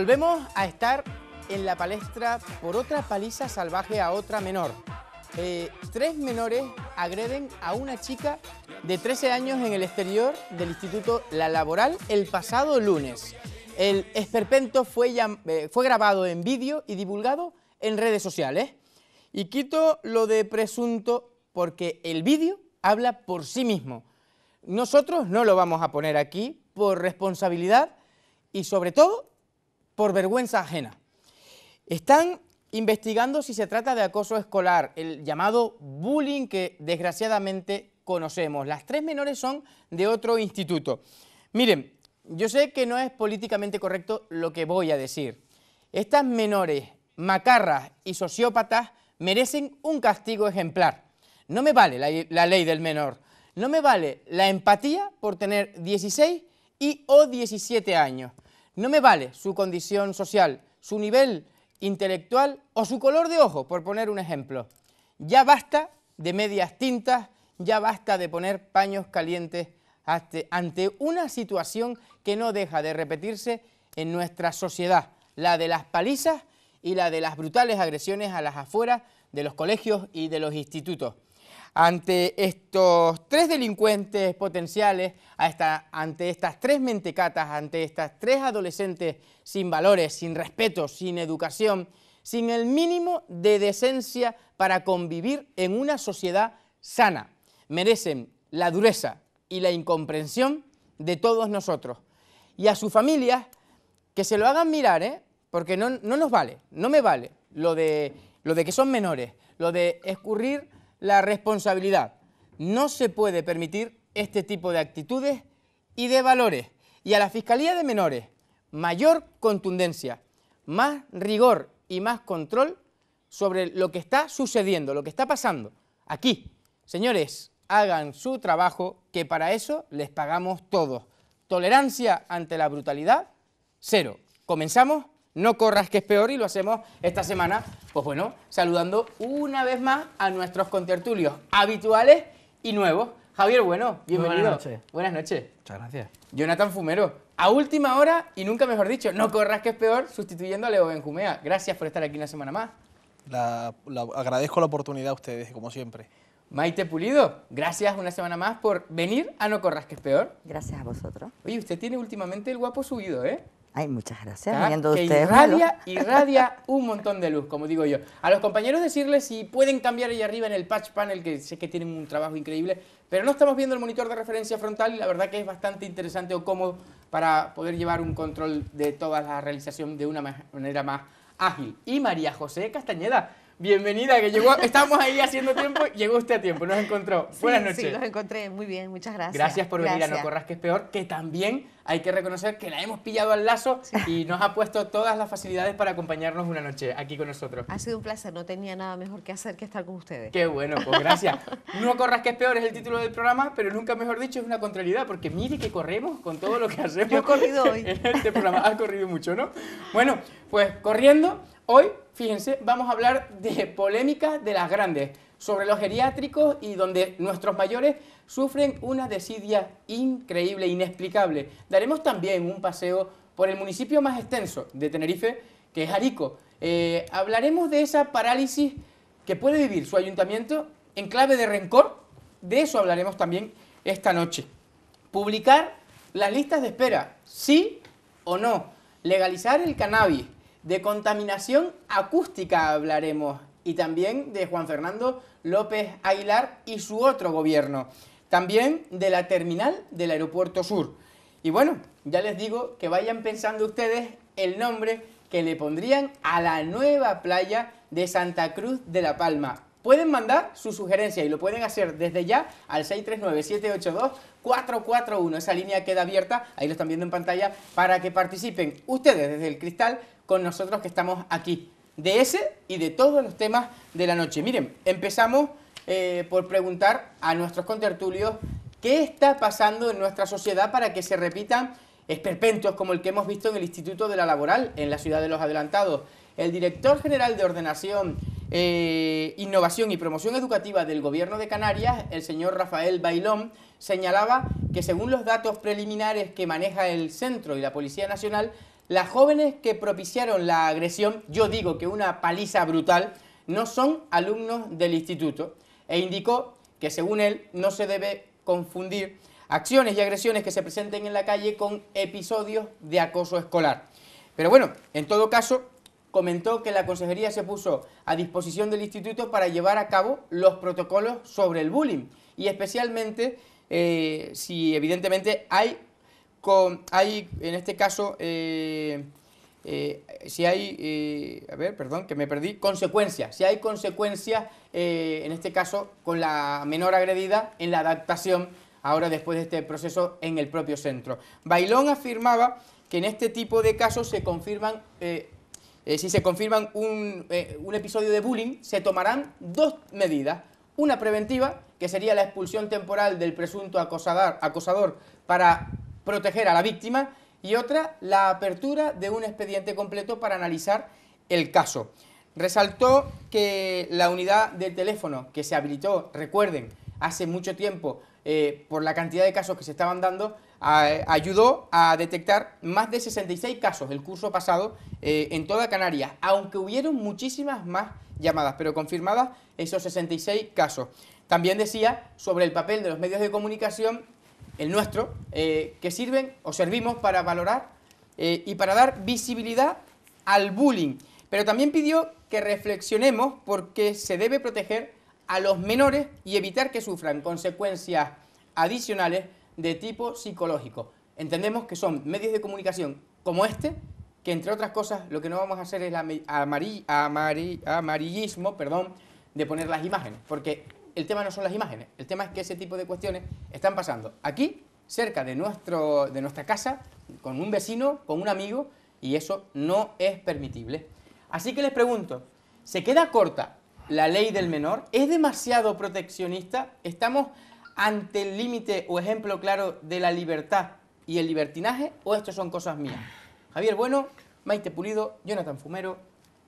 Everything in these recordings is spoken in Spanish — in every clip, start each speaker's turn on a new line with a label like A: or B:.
A: Volvemos a estar en la palestra por otra paliza salvaje a otra menor. Eh, tres menores agreden a una chica de 13 años en el exterior del Instituto La Laboral el pasado lunes. El esperpento fue, eh, fue grabado en vídeo y divulgado en redes sociales. Y quito lo de presunto porque el vídeo habla por sí mismo. Nosotros no lo vamos a poner aquí por responsabilidad y sobre todo por vergüenza ajena. Están investigando si se trata de acoso escolar, el llamado bullying que desgraciadamente conocemos. Las tres menores son de otro instituto. Miren, yo sé que no es políticamente correcto lo que voy a decir. Estas menores, macarras y sociópatas merecen un castigo ejemplar. No me vale la, ley del menor. No me vale la empatía por tener 16 y o 17 años. No me vale su condición social, su nivel intelectual o su color de ojo, por poner un ejemplo. Ya basta de medias tintas, ya basta de poner paños calientes ante una situación que no deja de repetirse en nuestra sociedad, la de las palizas y la de las brutales agresiones a las afueras de los colegios y de los institutos ante estos tres delincuentes potenciales, ante estas tres mentecatas, ante estas tres adolescentes sin valores, sin respeto, sin educación, sin el mínimo de decencia para convivir en una sociedad sana. Merecen la dureza y la incomprensión de todos nosotros. Y a sus familias, que se lo hagan mirar, ¿eh? porque no, nos vale, no me vale lo de, lo de que son menores, lo de escurrir la responsabilidad. No se puede permitir este tipo de actitudes y de valores. Y a la Fiscalía de Menores, mayor contundencia, más rigor y más control sobre lo que está sucediendo, lo que está pasando aquí. Señores, hagan su trabajo, que para eso les pagamos todos. Tolerancia ante la brutalidad, cero. Comenzamos no corras que es peor y lo hacemos esta semana, pues bueno, saludando una vez más a nuestros contertulios habituales y nuevos. Javier Bueno, bienvenido. Buenas noches. Buenas noches. Muchas gracias. Jonathan Fumero, a última hora y nunca mejor dicho, no corras que es peor, sustituyéndole a Leo Benjumea. Gracias por estar aquí una semana más.
B: agradezco la oportunidad a ustedes, como siempre. Maite Pulido,
A: gracias una semana más por venir a No Corras que es peor. Gracias a vosotros. Oye, usted tiene últimamente el guapo subido, ¿eh?
C: Ay, muchas gracias. viendo ustedes, irradia, irradia
A: un montón de luz, como digo yo. A los compañeros decirles si pueden cambiar ahí arriba en el patch panel, que sé que tienen un trabajo increíble, pero no estamos viendo el monitor de referencia frontal y la verdad que es bastante interesante o cómodo para poder llevar un control de toda la realización de una manera más ágil. Y María José Castañeda, Bienvenida, que llegó, estábamos ahí haciendo tiempo, llegó usted a tiempo, nos encontró. Buenas noches. Sí, nos
D: encontré, muy bien, muchas gracias. Gracias por venir a No Corras
A: que es peor, que también hay que reconocer que la hemos pillado al lazo y nos ha puesto todas las facilidades para acompañarnos una noche aquí con nosotros.
D: Ha sido un placer, no tenía nada mejor que hacer que estar con ustedes. Qué
A: bueno, pues gracias. no Corras que es peor es el título del programa, pero nunca mejor dicho es una contrariedad, porque mire que corremos con todo lo que hacemos. Yo corrido hoy. En este programa, ha corrido mucho, ¿no? Bueno, pues corriendo, hoy Fíjense, vamos a hablar de polémica de las grandes, sobre los geriátricos y donde nuestros mayores sufren una desidia increíble, inexplicable. Daremos también un paseo por el municipio más extenso de Tenerife, que es Arico. Eh, hablaremos de esa parálisis que puede vivir su ayuntamiento en clave de rencor. De eso hablaremos también esta noche. Publicar las listas de espera, sí o no. Legalizar el cannabis de contaminación acústica hablaremos y también de Juan Fernando López Aguilar y su otro gobierno. También de la terminal del Aeropuerto Sur. Y bueno, ya les digo que vayan pensando ustedes el nombre que le pondrían a la nueva playa de Santa Cruz de la Palma. Pueden mandar su sugerencia y lo pueden hacer desde ya al 639-782-441. Esa línea queda abierta, ahí lo están viendo en pantalla, para que participen ustedes desde el cristal con nosotros que estamos aquí, de ese y de todos los temas de la noche. Miren, empezamos eh, por preguntar a nuestros contertulios qué está pasando en nuestra sociedad para que se repitan esperpentos como el que hemos visto en el Instituto de la Laboral, en la Ciudad de los Adelantados. El director general de Ordenación, eh, Innovación y Promoción Educativa del Gobierno de Canarias, el señor Rafael Bailón, señalaba que según los datos preliminares que maneja el centro y la Policía Nacional, las jóvenes que propiciaron la agresión, yo digo que una paliza brutal, no son alumnos del instituto e indicó que según él no se debe confundir acciones y agresiones que se presenten en la calle con episodios de acoso escolar. Pero bueno, en todo caso, comentó que la consejería se puso a disposición del instituto para llevar a cabo los protocolos sobre el bullying y especialmente eh, si evidentemente hay hay, en este caso, eh, eh, si hay, eh, a ver, perdón, que me perdí, consecuencias, si hay consecuencias, en este caso, con la menor agredida en la adaptación, ahora después de este proceso, en el propio centro. Bailón afirmaba que en este tipo de casos se confirman... si se confirman un, episodio de bullying, se tomarán dos medidas. Una preventiva, que sería la expulsión temporal del presunto acosador, acosador para proteger a la víctima y otra, la apertura de un expediente completo para analizar el caso. Resaltó que la unidad de teléfono que se habilitó, recuerden, hace mucho tiempo eh, por la cantidad de casos que se estaban dando, ayudó a detectar más de 66 casos el curso pasado eh, en toda Canarias, aunque hubieron muchísimas más llamadas, pero confirmadas esos 66 casos. También decía sobre el papel de los medios de comunicación el nuestro, eh, que sirven o servimos para valorar eh, y para dar visibilidad al bullying. Pero también pidió que reflexionemos porque se debe proteger a los menores y evitar que sufran consecuencias adicionales de tipo psicológico. Entendemos que son medios de comunicación como este, que entre otras cosas lo que no vamos a hacer es el amarillismo perdón, de poner las imágenes, porque el tema no son las imágenes, el tema es que ese tipo de cuestiones están pasando aquí, cerca de, nuestro, de nuestra casa, con un vecino, con un amigo, y eso no es permitible. Así que les pregunto, ¿se queda corta la ley del menor? ¿Es demasiado proteccionista? ¿Estamos ante el límite o ejemplo claro de la libertad y el libertinaje? ¿O esto son cosas mías? Javier Bueno, Maite Pulido, Jonathan Fumero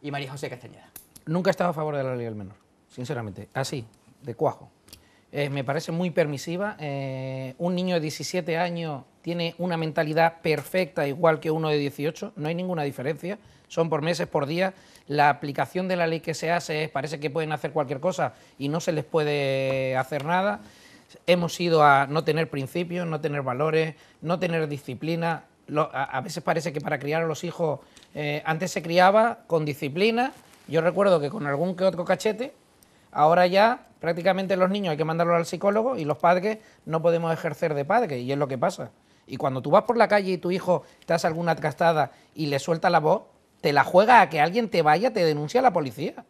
A: y María José Castañeda.
E: Nunca he estado a favor de la ley del menor, sinceramente. Así, de cuajo. Eh, me parece muy permisiva. Eh, un niño de 17 años tiene una mentalidad perfecta igual que uno de 18, no hay ninguna diferencia, son por meses, por días... La aplicación de la ley que se hace es, parece que pueden hacer cualquier cosa y no se les puede hacer nada. Hemos ido a no tener principios, no tener valores, no tener disciplina. a, veces parece que para criar a los hijos eh, antes se criaba con disciplina. Yo recuerdo que con algún que otro cachete, ahora ya prácticamente los niños hay que mandarlos al psicólogo y los padres no podemos ejercer de padres, y es lo que pasa. Y cuando tú vas por la calle y tu hijo te hace alguna trastada y le suelta la voz, te la juega a que alguien te vaya, te denuncia a la policía.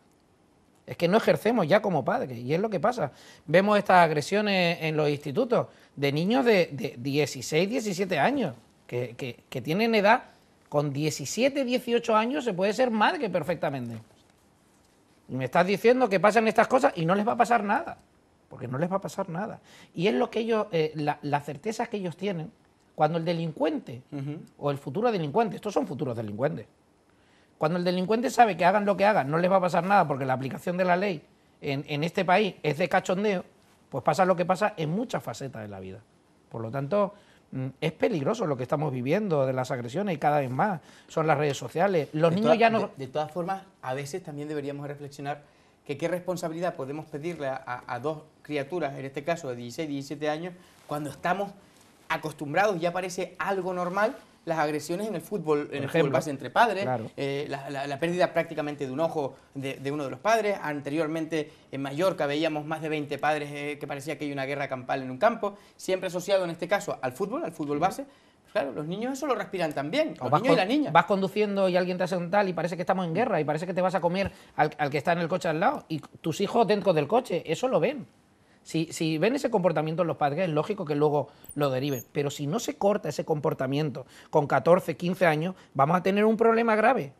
E: Es que no ejercemos ya como padres, y es lo que pasa. Vemos estas agresiones en los institutos de niños de, 16, 17 años, que, que tienen edad, con 17, 18 años se puede ser madre perfectamente. Me estás diciendo que pasan estas cosas y no les va a pasar nada, porque no les va a pasar nada. Y es lo que ellos, eh, las certezas que ellos tienen, cuando el delincuente o el futuro delincuente, estos son futuros delincuentes, cuando el delincuente sabe que hagan lo que hagan, no les va a pasar nada porque la aplicación de la ley en, en este país es de cachondeo, pues pasa lo que pasa en muchas facetas de la vida. Por lo tanto, Mm, es peligroso lo que estamos viviendo de las agresiones y cada vez más son las redes sociales. Los niños ya no...
A: De, todas formas, a veces también deberíamos reflexionar que qué responsabilidad podemos pedirle a, dos criaturas, en este caso de 16, 17 años, cuando estamos acostumbrados, ya parece algo normal las agresiones en el fútbol, en el fútbol base entre padres, eh, la, pérdida prácticamente de un ojo de, uno de los padres. Anteriormente en Mallorca veíamos más de 20 padres eh, que parecía que hay una guerra
E: campal en un campo, siempre asociado en este caso al fútbol, al fútbol base. Pues claro, los niños eso lo respiran también, los niños y las niñas. Vas conduciendo y alguien te hace un tal y parece que estamos en guerra y parece que te vas a comer al que está en el coche al lado y tus hijos dentro del coche, eso lo ven. Si, ven ese comportamiento en los padres, es lógico que luego lo deriven. Pero si no se corta ese comportamiento con 14, 15 años, vamos a tener un problema grave.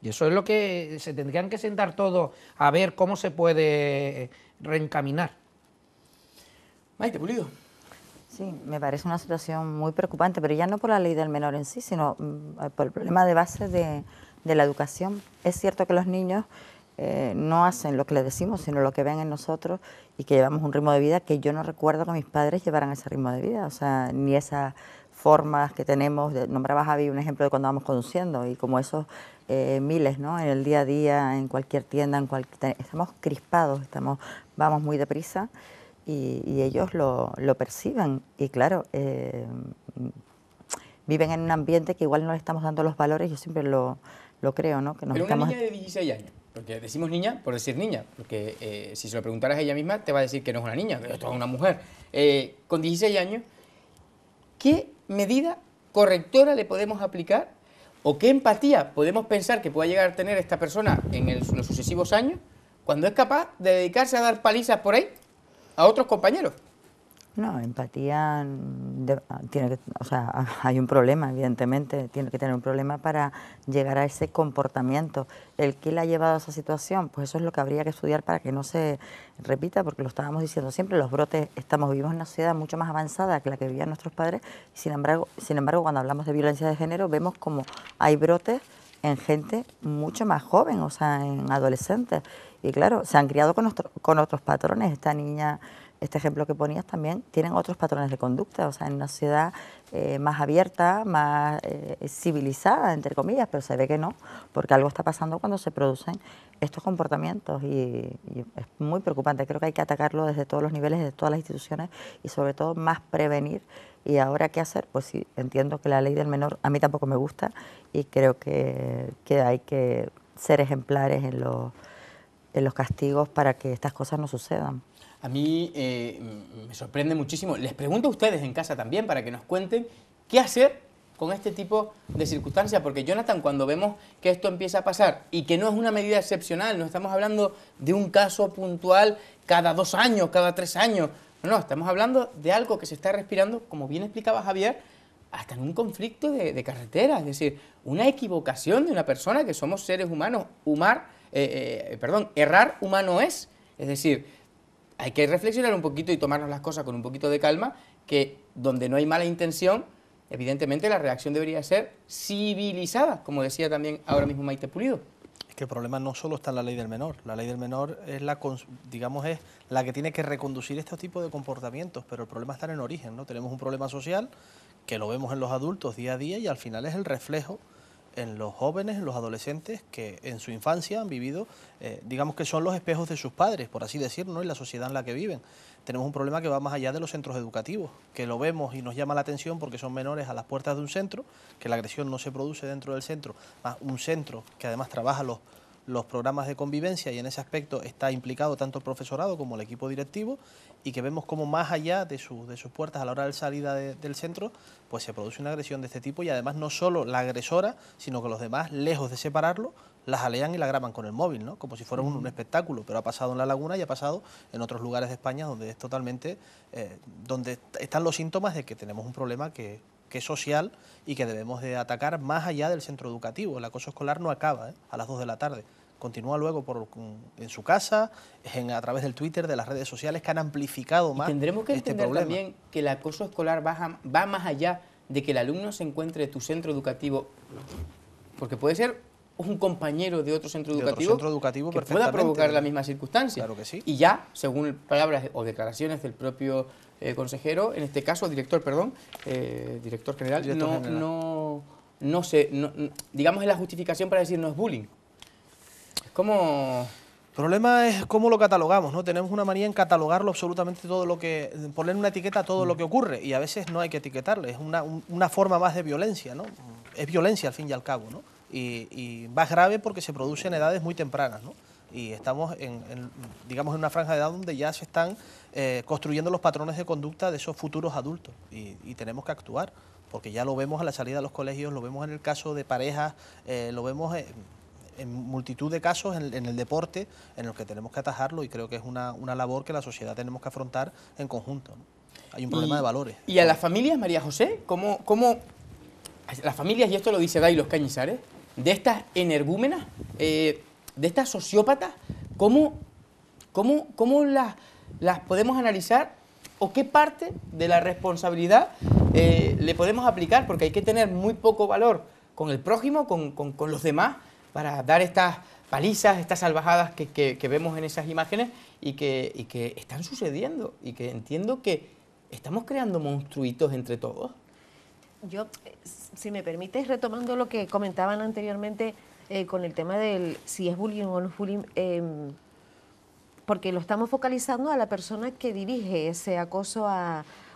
E: Y eso es lo que se tendrían que sentar todos a ver cómo se puede reencaminar.
C: Maite Pulido. Sí, me parece una situación muy preocupante, pero ya no por la ley del menor en sí, sino mm, por el problema de base de la educación. Es cierto que los niños eh, no hacen lo que les decimos, sino lo que ven en nosotros y que llevamos un ritmo de vida que yo no recuerdo que mis padres llevaran ese ritmo de vida, o sea, ni esas formas que tenemos, nombraba Javi un ejemplo de cuando vamos conduciendo y como esos eh, miles, ¿no? En el día a día, en cualquier tienda, en cualquier, estamos crispados, estamos, vamos muy deprisa y, ellos lo, perciben y claro, eh, viven en un ambiente que igual no le estamos dando los valores, yo siempre lo, lo creo, ¿no? Que nos Pero de
A: años porque decimos niña por decir niña, porque eh, si se lo preguntaras a ella misma te va a decir que no es una niña, que es una mujer. Eh, con 16 años, ¿qué medida correctora le podemos aplicar o qué empatía podemos pensar que pueda llegar a tener esta persona en los sucesivos años cuando es capaz de dedicarse a dar palizas por ahí a otros compañeros?
C: No, empatía mm, ah, tiene que, o sea, hay un problema, evidentemente, tiene que tener un problema para llegar a ese comportamiento. El que le ha llevado a esa situación, pues eso es lo que habría que estudiar para que no se repita, porque lo estábamos diciendo siempre, los brotes, estamos vivimos en una sociedad mucho más avanzada que la que vivían nuestros padres, sin embargo, sin embargo, cuando hablamos de violencia de género, vemos como hay brotes en gente mucho más joven, o sea, en adolescentes. Y claro, se han criado con, con otros patrones. Esta niña este ejemplo que ponías también, tienen otros patrones de conducta, o sea, en una sociedad eh, más abierta, más eh, civilizada, entre comillas, pero se ve que no, porque algo está pasando cuando se producen estos comportamientos y, es muy preocupante. Creo que hay que atacarlo desde todos los niveles, desde todas las instituciones y sobre todo más prevenir. Y ahora qué hacer, pues sí, entiendo que la ley del menor a mí tampoco me gusta y creo que, hay que ser ejemplares en en los castigos para que estas cosas no sucedan
A: a mí eh, me sorprende muchísimo. Les pregunto a ustedes en casa también para que nos cuenten qué hacer con este tipo de circunstancias, porque Jonathan, cuando vemos que esto empieza a pasar y que no es una medida excepcional, no estamos hablando de un caso puntual cada dos años, cada tres años, no, no, estamos hablando de algo que se está respirando, como bien explicaba Javier, hasta en un conflicto de, carretera, es decir, una equivocación de una persona que somos seres humanos, humar, eh, eh, perdón, errar humano es, es decir, hay que reflexionar un poquito y tomarnos las cosas con un poquito de calma, que donde no hay mala intención, evidentemente la reacción debería
B: ser civilizada, como decía también ahora mismo Maite Pulido. Es que el problema no solo está en la ley del menor, la ley del menor es la, digamos, es la que tiene que reconducir estos tipos de comportamientos, pero el problema está en origen, ¿no? Tenemos un problema social que lo vemos en los adultos día a día y al final es el reflejo en los jóvenes, en los adolescentes que en su infancia han vivido, eh, digamos que son los espejos de sus padres, por así decirlo, ¿no? y la sociedad en la que viven. Tenemos un problema que va más allá de los centros educativos, que lo vemos y nos llama la atención porque son menores a las puertas de un centro, que la agresión no se produce dentro del centro, más un centro que además trabaja los, los programas de convivencia y en ese aspecto está implicado tanto el profesorado como el equipo directivo y que vemos como más allá de, de sus puertas a la hora de salida del centro, pues se produce una agresión de este tipo y además no solo la agresora, sino que los demás, lejos de separarlo, las alean y la graban con el móvil, ¿no? como si fuera un, espectáculo, pero ha pasado en La Laguna y ha pasado en otros lugares de España donde es totalmente, eh, donde están los síntomas de que tenemos un problema que, que es social y que debemos de atacar más allá del centro educativo. El acoso escolar no acaba ¿eh? a las 2 de la tarde. Continúa luego en su casa, en, a través del Twitter, de las redes sociales que han amplificado más. tendremos que este entender también que el acoso escolar va, va más allá de que el alumno se encuentre en tu centro
A: educativo, porque puede ser un compañero de otro centro educativo, otro
B: que pueda provocar la
A: misma circunstancia. Claro que sí. Y ya, según palabras o declaraciones del propio eh, consejero, en este caso, director, perdón, eh, director general, no,
B: no, sé, digamos es la justificación para decir no es bullying. Es El problema es cómo lo catalogamos, ¿no? Tenemos una manía en catalogarlo absolutamente todo lo que... poner una etiqueta a todo lo mm. que ocurre y a veces no hay que etiquetarle, es una forma más de violencia, ¿no? Es violencia al fin y al cabo, ¿no? y, más grave porque se produce en edades muy tempranas. ¿no? y estamos en, digamos en una franja de edad donde ya se están eh, construyendo los patrones de conducta de esos futuros adultos y, tenemos que actuar porque ya lo vemos a la salida de los colegios lo vemos en el caso de parejas eh, lo vemos en, multitud de casos en, el deporte en el que tenemos que atajarlo y creo que es una, labor que la sociedad tenemos que afrontar en conjunto hay un problema de valores
A: y a las familias María José cómo cómo las familias y esto lo dice Los Cañizares de estas energúmenas, eh, de estas sociópatas, ¿cómo, las, podemos analizar o qué parte de la responsabilidad eh, le podemos aplicar? Porque hay que tener muy poco valor con el prójimo, con, los demás, para dar estas palizas, estas salvajadas que, vemos en esas imágenes y que, y que están sucediendo y que entiendo que estamos creando monstruitos entre todos.
D: Yo, eh, si me permites, retomando lo que comentaban anteriormente eh, con el tema del si es bullying o no es bullying, em, porque lo estamos focalizando a la persona que dirige ese acoso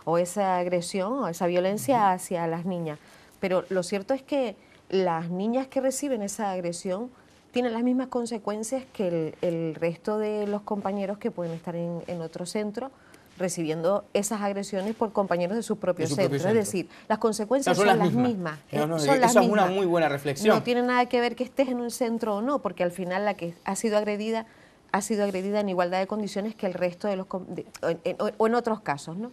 D: o esa agresión o esa violencia hacia las niñas. Pero lo cierto es que las niñas que reciben esa agresión tienen las mismas consecuencias que el, resto de los compañeros que pueden estar en otro centro recibiendo esas agresiones por compañeros de sus propios su centros. Propio centro. Es decir, las consecuencias son, las mismas. ¿eh? eso es una muy buena
A: reflexión. No tiene
D: nada que ver que estés en un centro o no, porque al final la que ha sido agredida ha sido agredida en igualdad de condiciones que el resto de los... o en otros casos, ¿no?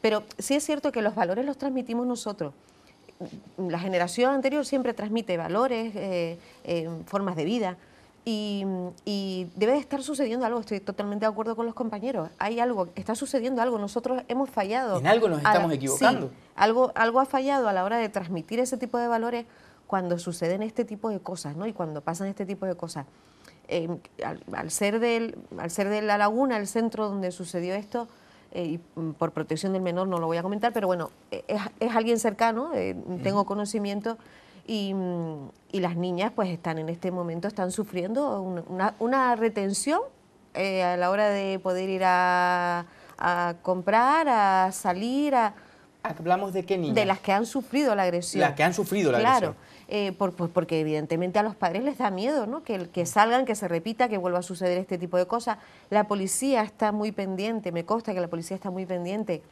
D: Pero sí es cierto que los valores los transmitimos nosotros. La generación anterior siempre transmite valores, eh, eh, formas de vida, y, debe de estar sucediendo algo, estoy totalmente de acuerdo con los compañeros, hay algo, está sucediendo algo, nosotros hemos fallado. En algo nos estamos equivocando. algo, algo ha fallado a la hora de transmitir ese tipo de valores cuando suceden este tipo de cosas, ¿no? Y cuando pasan este tipo de cosas. Eh, al, ser del, al ser de la laguna, el centro donde sucedió esto, eh, y mm, por protección del menor no lo voy a comentar, pero bueno, e, es, es alguien cercano, eh, tengo conocimiento Mm, y, las niñas pues están en este momento, están sufriendo una, retención eh, a la hora de poder ir a, comprar, a salir, a... Hablamos de qué niñas? De las que han sufrido la agresión. Las que han sufrido la agresión. Claro, eh, pues porque evidentemente a los padres les da miedo, ¿no? que salgan, que se repita, que vuelva a suceder este tipo de cosas. La policía está muy pendiente, me consta que la policía está muy pendiente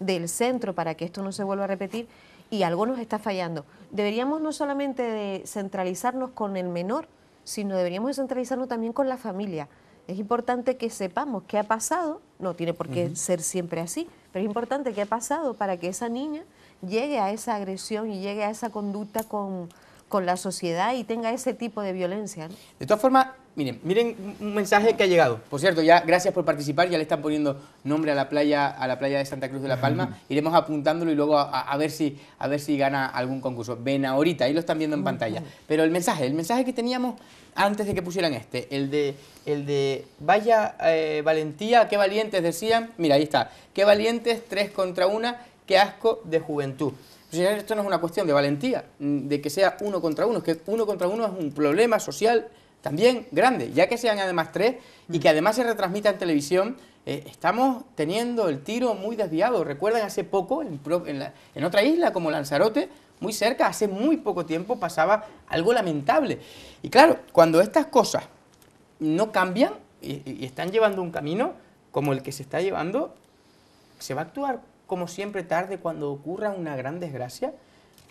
D: del centro para que esto no se vuelva a repetir y algo nos está fallando. Deberíamos no solamente de centralizarnos con el menor, sino deberíamos centralizarnos también con la familia. Es importante que sepamos qué ha pasado, no tiene por qué ser siempre así, pero es importante qué ha pasado para que esa niña llegue a esa agresión y llegue a esa conducta con, con la sociedad y tenga ese tipo de violencia.
A: De todas formas, miren, miren un mensaje que ha llegado. Por cierto, ya gracias por participar, ya le están poniendo nombre a la playa, a la playa de Santa Cruz de la Palma. Iremos apuntándolo y luego a, ver si a ver si gana algún concurso. Ven ahorita, ahí lo están viendo en pantalla. Pero el mensaje, el mensaje que teníamos antes de que pusieran este, el de el de vaya eh, valentía, qué valientes decían. Mira, ahí está. Qué valientes, tres contra una, qué asco de juventud. Pues esto no es una cuestión de valentía, mm, de que sea uno contra uno, es que uno contra uno es un problema social también grande, ya que sean además tres y que mm. además se retransmita en televisión, eh, estamos teniendo el tiro muy desviado. Recuerdan hace poco, en, otra isla como Lanzarote, muy cerca, hace muy poco tiempo pasaba algo lamentable. Y claro, cuando estas cosas no cambian y están llevando un camino como el que se está llevando, se va a actuar como siempre tarde cuando ocurra una gran desgracia?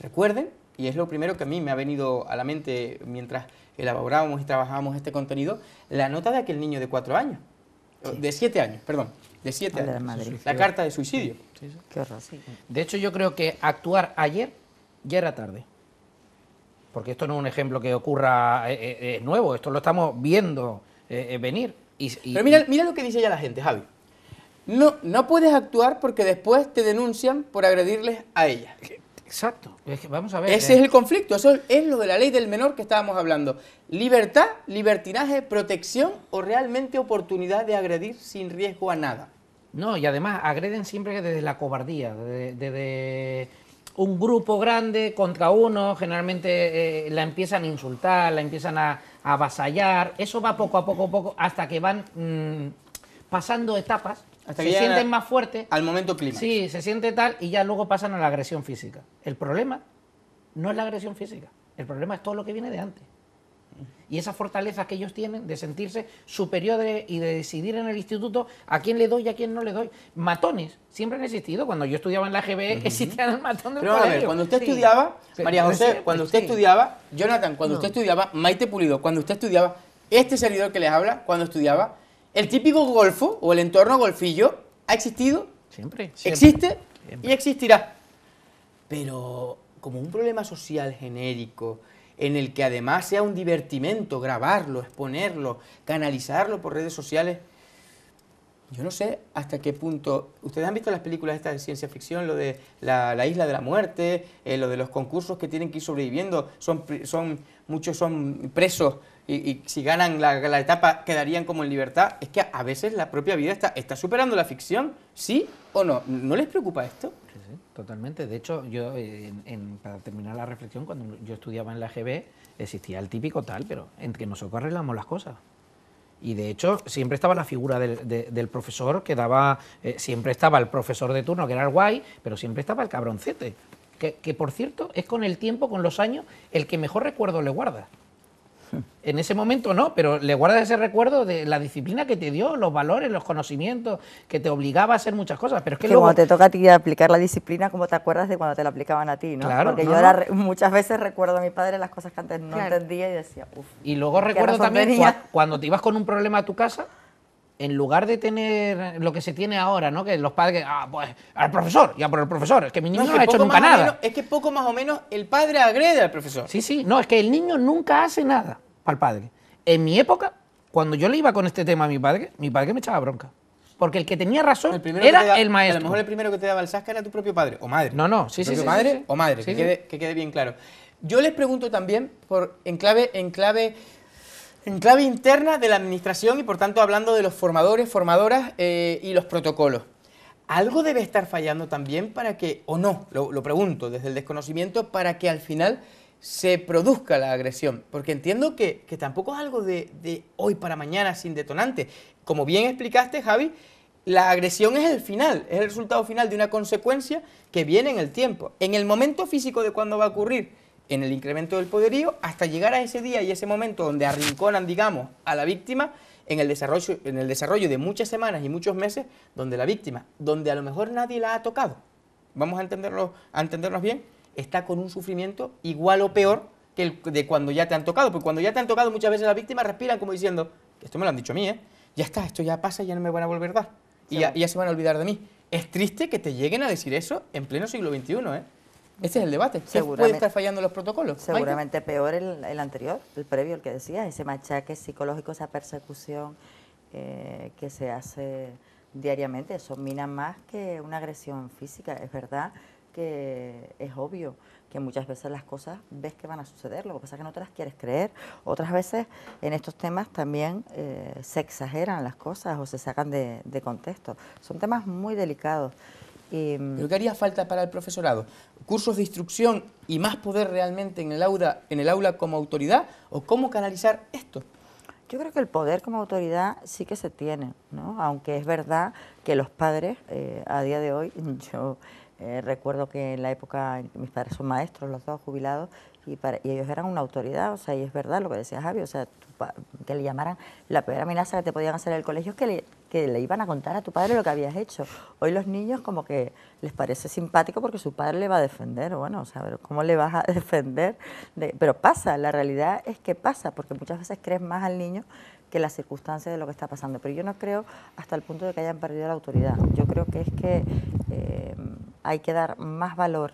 A: Recuerden, y es lo primero que a mí me ha venido a la mente mientras elaborábamos y trabajábamos este contenido, la nota de aquel niño de cuatro años, de siete años, perdón, de siete años, la carta de suicidio.
E: Qué De hecho, yo creo que actuar ayer ya era tarde. Porque esto no es un ejemplo que ocurra eh, eh, nuevo, esto lo estamos viendo eh, venir. Pero mira, mira lo que dice ya la gente, Javi. No, no puedes
A: actuar porque después te denuncian por agredirles a ella. Exacto. vamos a ver. Ese eh. es el conflicto. Eso es lo de la ley del menor que estábamos hablando. Libertad, libertinaje, protección o realmente oportunidad de agredir sin riesgo a nada.
E: No, y además agreden siempre desde la cobardía, desde, un grupo grande contra uno, generalmente eh, la empiezan a insultar, la empiezan a, avasallar, eso va poco a poco, poco hasta que van mm, pasando etapas se sienten más fuertes. Al momento clímax. Sí, se siente tal y ya luego pasan a la agresión física. El problema no es la agresión física, el problema es todo lo que viene de antes. Y esa fortaleza que ellos tienen de sentirse superiores y de decidir en el instituto a quién le doy y a quién no le doy. Matones siempre han existido. Cuando yo estudiaba en la GBE, existían el matón Pero, A ver, cuando usted estudiaba, María José, cuando
A: pues usted estudiaba, Jonathan, cuando usted estudiaba, Maite Pulido, cuando usted estudiaba, este servidor que les habla, cuando estudiaba, el típico golfo o el entorno golfillo ha existido. Siempre. existe y existirá. Pero como un problema social genérico, en el que además sea un divertimento grabarlo, exponerlo, canalizarlo por redes sociales, yo no sé hasta qué punto. Ustedes han visto las películas estas de ciencia ficción, lo de la, isla de la muerte, eh, lo de los concursos que tienen que ir sobreviviendo. Son, son, muchos son presos y, si ganan la, etapa quedarían como en libertad, es que a, veces la propia vida está, superando la ficción, ¿sí o no? ¿No
E: les preocupa esto? Sí, totalmente. De hecho, yo, eh, para terminar la reflexión, cuando yo estudiaba en la GB, existía el típico tal, pero entre nosotros arreglamos las cosas. Y de hecho, siempre estaba la figura del, profesor que daba. Eh, siempre estaba el profesor de turno, que era el guay, pero siempre estaba el cabroncete. que por cierto, es con el tiempo, con los años, el que mejor recuerdo le guarda. En ese momento no, pero le guardas ese recuerdo de la disciplina que te dio, los valores, los conocimientos, que te obligaba a hacer muchas cosas. Pero es que, te
C: toca a ti aplicar la disciplina, como te acuerdas de cuando te la aplicaban a ti, ¿no? Porque yo ahora muchas veces recuerdo a mi padre las cosas que antes no entendía y decía, uff. Y luego recuerdo también
E: cuando te ibas con un problema a tu casa, en lugar de tener lo que se tiene ahora, ¿no? Que los padres, ah, pues, al profesor, ya por el profesor, es que mi niño no, ha hecho nunca nada. es que poco más o menos el padre agrede al profesor. Sí, sí, no, es que el niño nunca hace nada al padre. En mi época, cuando yo le iba con este tema a mi padre, mi padre me echaba bronca. Porque el que tenía razón era el maestro. A lo mejor el
A: primero que te daba el sasca era tu propio padre o madre. No, no, sí, sí, sí. madre o madre, que, quede, bien claro. Yo les pregunto también, por, en clave, en clave en clave interna de la administración y por tanto hablando de los formadores, formadoras eh, y los protocolos. ¿Algo debe estar fallando también para que, o no, lo, pregunto desde el desconocimiento, para que al final se produzca la agresión? Porque entiendo que, tampoco es algo de, de, hoy para mañana sin detonante. Como bien explicaste, Javi, la agresión es el final, es el resultado final de una consecuencia que viene en el tiempo. En el momento físico de cuando va a ocurrir, en el incremento del poderío hasta llegar a ese día y ese momento donde arrinconan, digamos, a la víctima en el desarrollo, en el desarrollo de muchas semanas y muchos meses donde la víctima, donde a lo mejor nadie la ha tocado, vamos a entenderlo, a entendernos bien, está con un sufrimiento igual o peor que el de cuando ya te han tocado, porque cuando ya te han tocado muchas veces la víctima respiran como diciendo, esto me lo han dicho a mí, ¿eh? ya está, esto ya pasa, ya no me van a volver a dar, y ya, se van a olvidar de mí. Es triste que te lleguen a decir eso en pleno siglo XXI, ¿eh? Ese es el debate. Seguro. puede estar
C: fallando los protocolos? Seguramente peor el, anterior, el previo, el que decías, ese machaque psicológico, esa persecución eh, que se hace diariamente. Eso mina más que una agresión física. Es verdad que es obvio que muchas veces las cosas ves que van a suceder, lo que pasa es que no te las quieres creer. Otras veces en estos temas también eh, se exageran las cosas o se sacan de contexto. Son temas muy delicados Em, qué haría falta para el profesorado? ¿Cursos de instrucción y más poder realmente en el aula, en el aula como autoridad? ¿O cómo canalizar esto? Yo creo que el poder como autoridad sí que se tiene, ¿no? aunque es verdad que los padres eh, a día de hoy, yo eh, recuerdo que en la época, mis padres son maestros, los dos jubilados, y, ellos eran una autoridad, o sea, y es verdad lo que decía Javi, o sea, que le llamaran, la peor amenaza que te podían hacer en el colegio es que le que le iban a contar a tu padre lo que habías hecho. Hoy los niños como que les parece simpático porque su padre le va a defender, bueno, o sea, ¿cómo le vas a defender? pero pasa, la realidad es que pasa, porque muchas veces crees más al niño que las circunstancias de lo que está pasando. Pero yo no creo hasta el punto de que hayan perdido la autoridad. Yo creo que es que eh, hay que dar más valor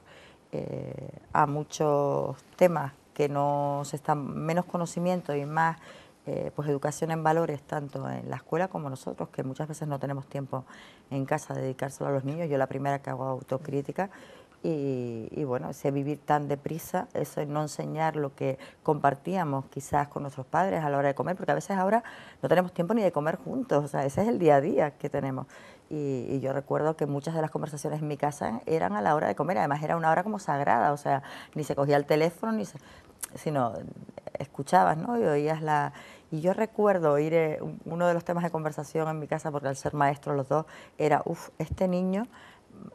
C: eh, a muchos temas que no están menos conocimiento y más eh, pues educación en valores tanto en la escuela como nosotros, que muchas veces no tenemos tiempo en casa de dedicárselo a los niños. Yo la primera que hago autocrítica y, bueno, ese vivir tan deprisa, eso no enseñar lo que compartíamos quizás con nuestros padres a la hora de comer, porque a veces ahora no tenemos tiempo ni de comer juntos, o sea, ese es el día a día que tenemos. Y, yo recuerdo que muchas de las conversaciones en mi casa eran a la hora de comer, además era una hora como sagrada, o sea, ni se cogía el teléfono, ni sino escuchabas, ¿no? Y oías la... Y yo recuerdo ir, eh, uno de los temas de conversación en mi casa, porque al ser maestro los dos, era, uff, este niño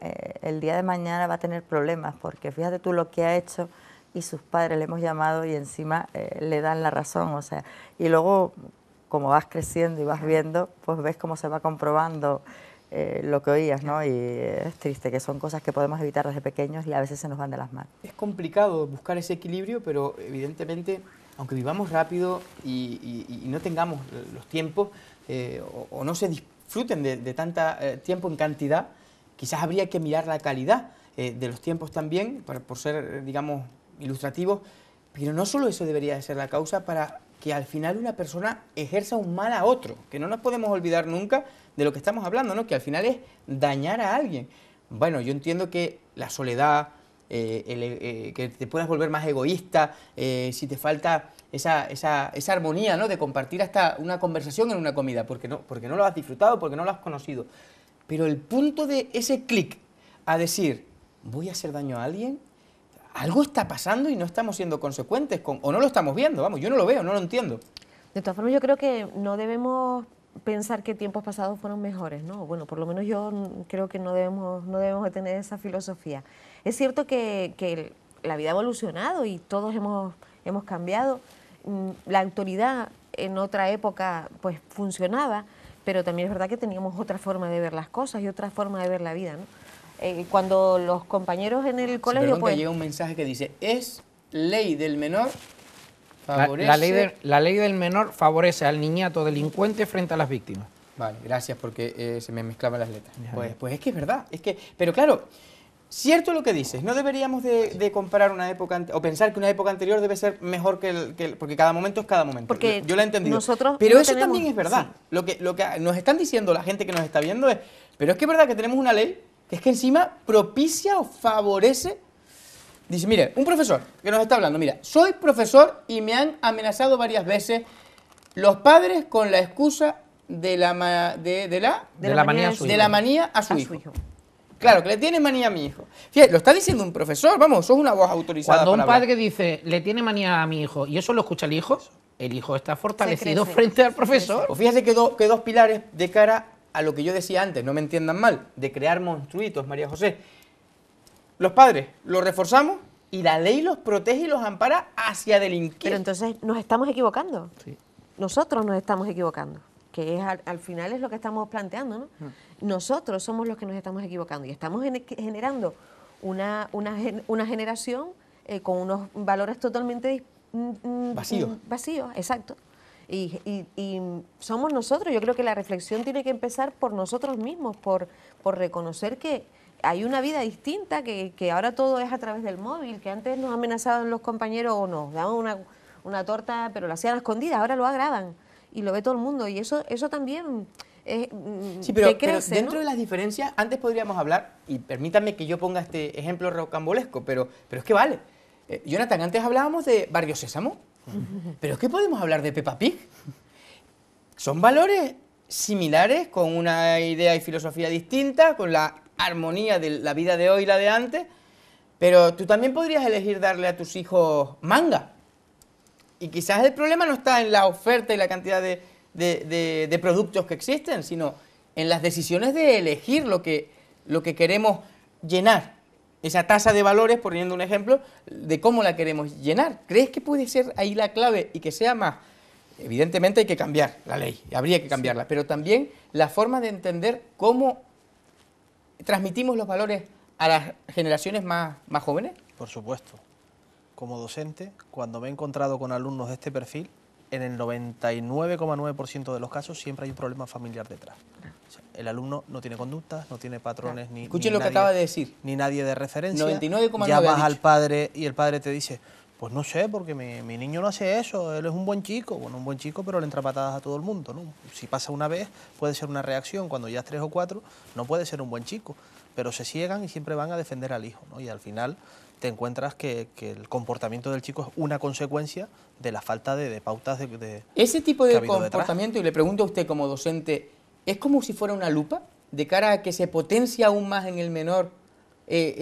C: eh, el día de mañana va a tener problemas, porque fíjate tú lo que ha hecho y sus padres le hemos llamado y encima eh, le dan la razón, o sea, y luego como vas creciendo y vas viendo, pues ves cómo se va comprobando lo que oías, ¿no? Y es triste que son cosas que podemos evitar desde pequeños y a veces se nos van de las manos.
A: Es complicado buscar ese equilibrio, pero evidentemente aunque vivamos rápido y, no tengamos los tiempos eh, o, no se disfruten de, tanta eh, tiempo en cantidad, quizás habría que mirar la calidad eh, de los tiempos también, por ser, digamos, ilustrativos, pero no solo eso debería ser la causa para que al final una persona ejerza un mal a otro, que no nos podemos olvidar nunca de lo que estamos hablando, ¿no? que al final es dañar a alguien. Bueno, yo entiendo que la soledad, eh, eh, que te puedas volver más egoísta, eh, si te falta esa, esa, esa, armonía ¿no? de compartir hasta una conversación en una comida, porque no, porque no lo has disfrutado, porque no lo has conocido. Pero el punto de ese clic a decir, voy a hacer daño a alguien, algo está pasando y no estamos siendo consecuentes, con, o no lo estamos viendo, vamos, yo no lo veo, no lo entiendo.
D: De todas formas, yo creo que no debemos pensar que tiempos pasados fueron mejores, ¿no? Bueno, por lo menos yo creo que no debemos, no debemos tener esa filosofía. Es cierto que, la vida ha evolucionado y todos hemos, hemos cambiado. Mm, la autoridad en otra época pues funcionaba, pero también es verdad que teníamos otra forma de ver las cosas y otra forma de ver la vida.
A: Eh, cuando los compañeros en el colegio... Sí, pues llega un mensaje que dice, es ley del menor favorece... La, ley de,
E: la, ley del menor favorece al niñato delincuente frente a las víctimas. Vale, gracias porque eh, se me mezclaban las letras. Pues, pues es que es verdad, es que... Pero
A: claro... Cierto lo que dices, no deberíamos de, comparar una época o pensar que una época anterior debe ser mejor que el, porque cada momento es cada momento. yo, lo he entendido. pero eso también es verdad. Lo que lo que nos están diciendo la gente que nos está viendo es, pero es que es verdad que tenemos una ley que es que encima propicia o favorece Dice, mire, un profesor que nos está hablando, mira, soy profesor y me han amenazado varias veces los padres con la excusa de la, de, la, de la manía, a de la manía a Su hijo. Claro, que le tiene manía a mi hijo. Fíjate, lo está diciendo un profesor, vamos, sos una voz autorizada. Cuando un padre
E: dice, le tiene manía a mi hijo, y eso lo escucha el hijo, el hijo está fortalecido frente al profesor. O fíjate que,
A: que dos pilares de cara a lo que yo decía antes, no me entiendan mal, de crear monstruitos, María José. Los padres, los reforzamos y la ley los protege y los ampara hacia delinquir. Pero
D: entonces nos estamos equivocando. Sí. Nosotros nos estamos equivocando que es al, final es lo que estamos planteando, ¿no? Nosotros somos los que nos estamos equivocando y estamos generando una, una, generación eh, con unos valores totalmente mm, mm, mm, vacíos. Vacíos, exacto. Y, somos nosotros, yo creo que la reflexión tiene que empezar por nosotros mismos, por, por reconocer que hay una vida distinta, que, ahora todo es a través del móvil, que antes nos amenazaban los compañeros o nos daban una, una torta, pero la hacían a escondida, ahora lo agravan y lo ve todo el mundo. Y eso, eso también es, eh, mm, sí, pero, dentro de
A: las diferencias, antes podríamos hablar, y permítame que yo ponga este ejemplo rocambolesco, pero, pero es que vale. Eh, Jonathan, antes hablábamos de Barrio Sésamo, pero es que podemos hablar de Peppa Pig. Son valores similares, con una idea y filosofía distinta, con la armonía de la vida de hoy y la de antes, pero tú también podrías elegir darle a tus hijos manga y quizás el problema no está en la oferta y la cantidad de, productos que existen, sino en las decisiones de elegir lo que, queremos llenar. Esa tasa de valores, poniendo un ejemplo, de cómo la queremos llenar. ¿Crees que puede ser ahí la clave y que sea más? Evidentemente hay que cambiar la ley, habría que cambiarla, pero también la forma de entender cómo transmitimos los valores
B: a las generaciones más jóvenes. Por supuesto como docente, cuando me he encontrado con alumnos de este perfil, en el 99,9% de los casos siempre hay un problema familiar detrás. el alumno no tiene conductas, no tiene patrones, ni, Escuchen lo que acaba de decir. Ni nadie de referencia. 99,9%. Llamas al padre y el padre te dice, pues no sé, porque mi, niño no hace eso, él es un buen chico. Bueno, un buen chico, pero le entra patadas a todo el mundo, Si pasa una vez, puede ser una reacción. Cuando ya es tres o cuatro, no puede ser un buen chico. Pero se ciegan y siempre van a defender al hijo, ¿no? Y al final te encuentras que, el comportamiento del chico es una consecuencia de la falta de, pautas de, de, Ese tipo de comportamiento, y le pregunto a usted
A: como docente, ¿es como si fuera una lupa de cara a que se potencia aún más en el menor
B: eh,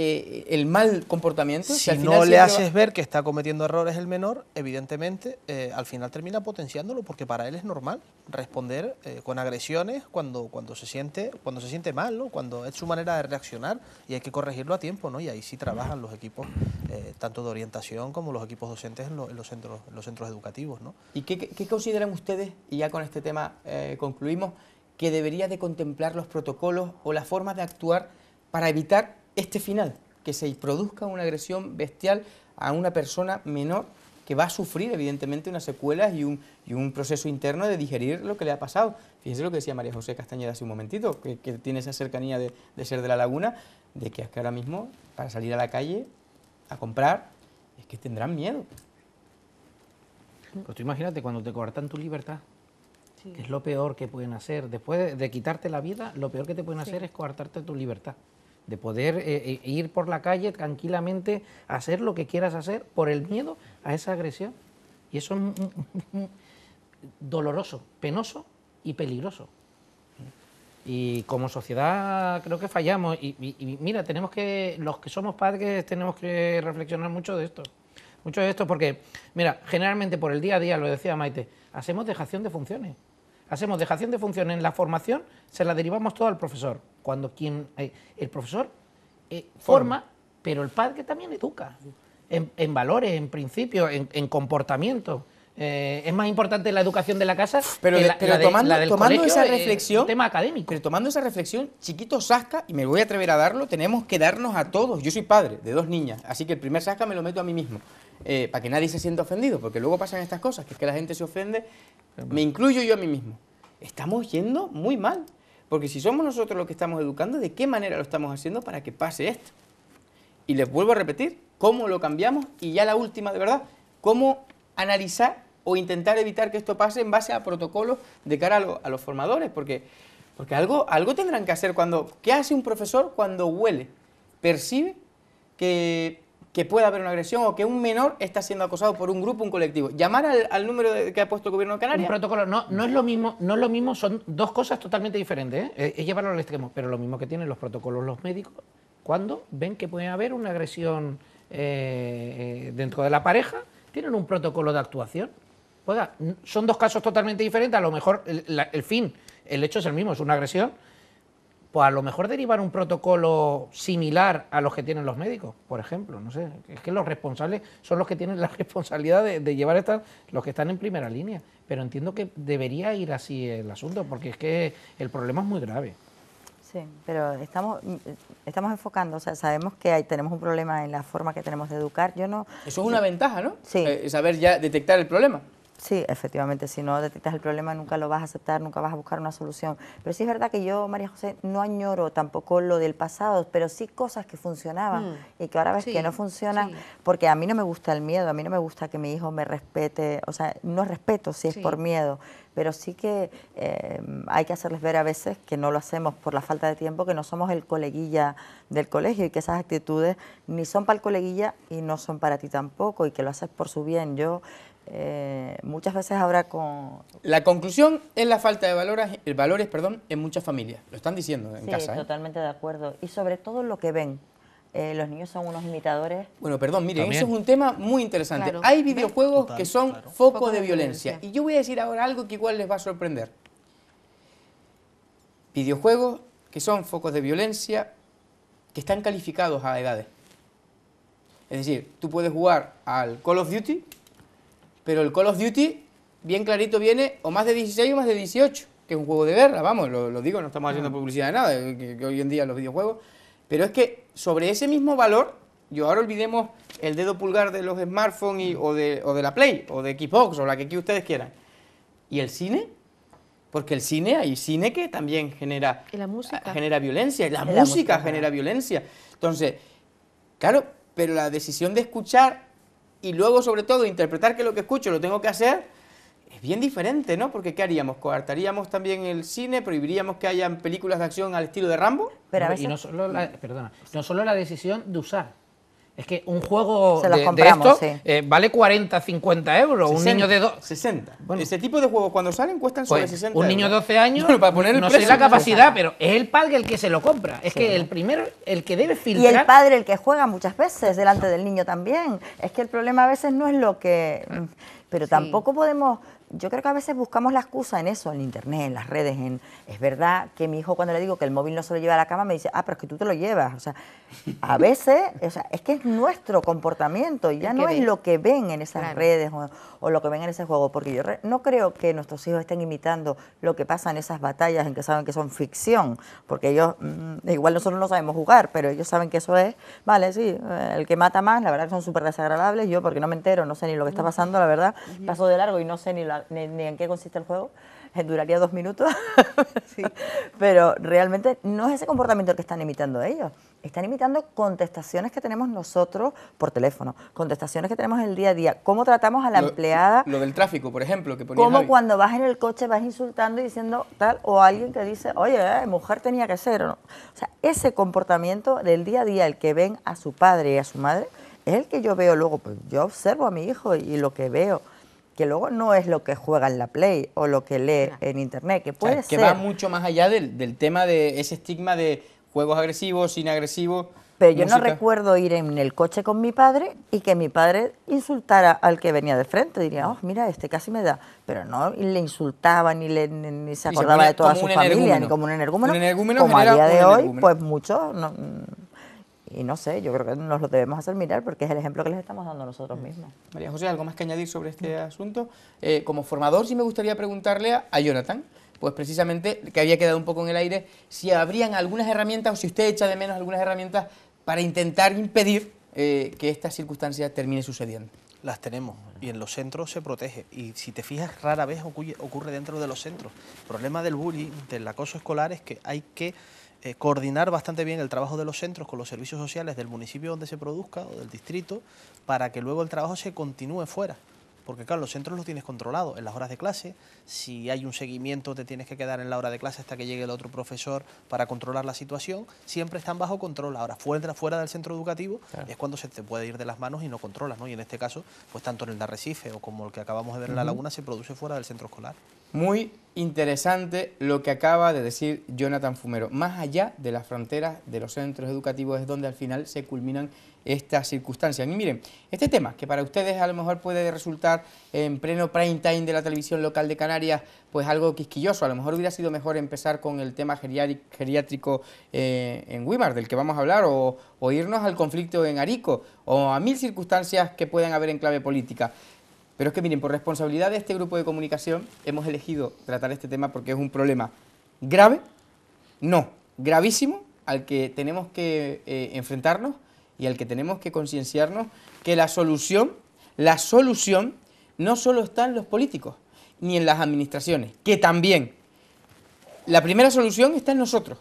B: eh, el mal comportamiento. Si no le haces ver que está cometiendo errores el menor, evidentemente eh, al final termina potenciándolo porque para él es normal responder con agresiones cuando, cuando, se siente, cuando se siente mal, cuando es su manera de reaccionar y hay que corregirlo a tiempo. ¿no? Y ahí sí trabajan los equipos, tanto de orientación como los equipos docentes en, los, centros, los centros educativos. ¿Y qué, qué, consideran ustedes, y ya con este tema
A: concluimos, que debería de contemplar los protocolos o las formas de actuar para evitar este final, que se produzca una agresión bestial a una persona menor que va a sufrir evidentemente unas secuelas y un, proceso interno de digerir lo que le ha pasado. Fíjense lo que decía María José Castañeda hace un momentito, que, tiene esa cercanía de, ser de la laguna, de que, es que ahora mismo para salir a la calle a comprar es que tendrán miedo.
E: Pues tú imagínate cuando te coartan tu libertad, que es lo peor que pueden hacer. Después de, quitarte la vida, lo peor que te pueden hacer es coartarte tu libertad de poder eh, eh, ir por la calle tranquilamente, hacer lo que quieras hacer por el miedo a esa agresión. Y eso es doloroso, penoso y peligroso. Y como sociedad creo que fallamos. Y, y, mira, tenemos que, los que somos padres tenemos que reflexionar mucho de esto. Mucho de esto porque, mira, generalmente por el día a día, lo decía Maite, hacemos dejación de funciones hacemos dejación de función en la formación, se la derivamos todo al profesor. Cuando quien, eh, el profesor eh, forma, pero el padre también educa. En, valores, en principios, en, comportamiento. Eh, es más importante la educación de la casa pero, que la, de, tomando, esa reflexión,
A: tema académico. Pero tomando esa reflexión, chiquito Sasca, y me voy a atrever a darlo, tenemos que darnos a todos. Yo soy padre de dos niñas, así que el primer Sasca me lo meto a mí mismo. Eh, para que nadie se sienta ofendido, porque luego pasan estas cosas, que es que la gente se ofende, me incluyo yo a mí mismo. Estamos yendo muy mal, porque si somos nosotros los que estamos educando, ¿de qué manera lo estamos haciendo para que pase esto? Y les vuelvo a repetir, ¿cómo lo cambiamos? Y ya la última, de verdad, ¿cómo analizar o intentar evitar que esto pase en base a protocolos de cara a, a los formadores? Porque, porque algo, algo tendrán que hacer cuando... ¿Qué hace un profesor cuando huele? Percibe que que pueda haber una agresión o que un menor está siendo acosado por un grupo, un colectivo. Llamar al, número que ha puesto el gobierno de
E: Canarias. protocolo, no, no, es lo mismo, no es lo mismo, son dos cosas totalmente diferentes, ¿eh? ¿eh? es llevarlo al extremo, pero lo mismo que tienen los protocolos los médicos cuando ven que puede haber una agresión eh, eh, dentro de la pareja, tienen un protocolo de actuación. son dos casos totalmente diferentes, a lo mejor el fin, el hecho es el mismo, es una agresión, pues a lo mejor derivar un protocolo similar a los que tienen los médicos, por ejemplo. No sé, es que los responsables son los que tienen la responsabilidad de, llevar estas, los que están en primera línea. Pero entiendo que debería ir así el asunto, porque es que el problema es muy grave.
C: Sí, pero estamos, estamos enfocando, o sea, sabemos que hay, tenemos un problema en la forma que tenemos de educar. Yo no. Eso es una ventaja, ¿no? Sí. Eh, saber ya detectar el problema. Sí, efectivamente, si no detectas el problema nunca lo vas a aceptar, nunca vas a buscar una solución. Pero sí es verdad que yo, María José, no añoro tampoco lo del pasado, pero sí cosas que funcionaban mm. y que ahora ves que no funcionan, porque a mí no me gusta el miedo, a mí no me gusta que mi hijo me respete, o sea, no respeto si es por miedo, pero sí que eh, hay que hacerles ver a veces que no lo hacemos por la falta de tiempo, que no somos el coleguilla del colegio y que esas actitudes ni son para el coleguilla y no son para ti tampoco y que lo haces por su bien. Yo eh, muchas veces ahora con... La conclusión
A: es la falta de valores, eh, perdón, en muchas familias, lo están diciendo en casa. Sí, ¿eh?
C: totalmente de acuerdo, y sobre todo lo que ven. los niños son unos imitadores.
A: Bueno, perdón, miren, eso es un
C: tema muy interesante. Hay
A: videojuegos que son focos de, violencia. violencia. Y yo voy a decir ahora algo que igual les va a sorprender. Videojuegos que son focos de violencia que están calificados a edades. Es decir, tú puedes jugar al Call of Duty, pero el Call of Duty, bien clarito, viene o más de 16 o más de 18, que es un juego de guerra, vamos, lo, digo, no estamos haciendo ah. publicidad de nada, eh, que, hoy en día los videojuegos. Pero es que sobre ese mismo valor, yo ahora olvidemos el dedo pulgar de los smartphones o, de, o de la Play, o de Xbox, o la que ustedes quieran. ¿Y el cine? Porque el cine, hay cine que también genera, la música? Ah, genera violencia, la música genera violencia. Entonces, claro, pero la decisión de escuchar y luego sobre todo interpretar que lo que escucho lo tengo que hacer, es bien diferente, ¿no? Porque ¿qué haríamos? ¿Coartaríamos también el cine? ¿Prohibiríamos que hayan películas de acción al estilo de Rambo? Pero a Y no
E: no solo la decisión de usar es que un juego de, esto eh, vale 40, 50 euros. un niño de dos... 60. Bueno, Ese tipo de juegos cuando salen cuestan sobre 60 pues, Un niño de 12 años, para no sé la capacidad, pero es el padre el que se lo compra. Es que el primero, el que debe filtrar... Y el
C: padre el que juega muchas veces delante del niño también. Es que el problema a veces no es lo que... Ah. Pero tampoco podemos yo creo que a veces buscamos la excusa en eso, en internet, en las redes, en es verdad que mi hijo cuando le digo que el móvil no se lo lleva a la cama me dice, ah, pero es que tú te lo llevas. O sea, a veces, o sea, es que es nuestro comportamiento ya no es lo que ven en esas redes o, lo que ven en ese juego, porque yo no creo que nuestros hijos estén imitando lo que pasa en esas batallas en que saben que son ficción, porque ellos, mm, igual nosotros no sabemos jugar, pero ellos saben que eso es, vale, sí, eh, el que mata más, la verdad que son súper desagradables, yo porque no me entero, no sé ni lo que está pasando, la verdad, paso de largo y no sé ni la ni, en qué consiste el juego, duraría dos minutos, pero realmente no es ese comportamiento el que están imitando ellos, están imitando contestaciones que tenemos nosotros por teléfono, contestaciones que tenemos el día a día, cómo tratamos a la empleada. Lo
A: del tráfico, por ejemplo, que
C: cuando vas en el coche vas insultando y diciendo tal, o alguien que dice, oye, eh, mujer tenía que ser, o no. O sea, ese comportamiento del día a día, el que ven a su padre y a su madre, es el que yo veo luego, pues yo observo a mi hijo y lo que veo luego no es lo que juega en la Play o lo que lee en Internet, que puede ser... Que va
A: mucho más allá del, del, tema de ese estigma de juegos agresivos, sin agresivos...
C: Pero yo no recuerdo ir en el coche con mi padre y que mi padre insultara al que venía de frente. Diría, oh, mira, este casi me da. Pero no le insultaba ni, le, se acordaba de toda su familia, ni como un energúmeno. como a día de hoy, pues mucho... No, y no sé, yo creo que nos lo debemos hacer mirar porque es el ejemplo que les estamos dando nosotros mismos. María José, ¿algo más que añadir sobre este asunto?
A: Eh, como formador sí me gustaría preguntarle a, Jonathan, pues precisamente, que había quedado un poco en el aire, si habrían algunas herramientas o si usted echa de menos algunas herramientas
B: para intentar impedir eh, que esta circunstancia termine sucediendo. Las tenemos y en los centros se protege. Y si te fijas, rara vez ocurre, ocurre dentro de los centros. El problema del bullying, del acoso escolar es que hay que eh, coordinar bastante bien el trabajo de los centros con los servicios sociales del municipio donde se produzca o del distrito para que luego el trabajo se continúe fuera. Porque claro, los centros los tienes controlados en las horas de clase. Si hay un seguimiento, te tienes que quedar en la hora de clase hasta que llegue el otro profesor para controlar la situación. Siempre están bajo control. Ahora, fuera, fuera del centro educativo es cuando se te puede ir de las manos y no controlas. ¿no? Y en este caso, pues tanto en el de Arrecife o como el que acabamos de ver en La Laguna, se produce fuera del centro escolar. Muy interesante
A: lo que acaba de decir Jonathan Fumero. Más allá de las fronteras de los centros educativos es donde al final se culminan estas circunstancia. Y miren, este tema, que para ustedes a lo mejor puede resultar en pleno prime time de la televisión local de Canarias, pues algo quisquilloso. A lo mejor hubiera sido mejor empezar con el tema geriátrico eh, en Wimar, del que vamos a hablar, o, irnos al conflicto en Arico, o a mil circunstancias que puedan haber en clave política. Pero es que miren, por responsabilidad de este grupo de comunicación hemos elegido tratar este tema porque es un problema grave, no, gravísimo, al que tenemos que eh, enfrentarnos y al que tenemos que concienciarnos que la solución, la solución no solo está en los políticos, ni en las administraciones, que también la primera solución está en nosotros,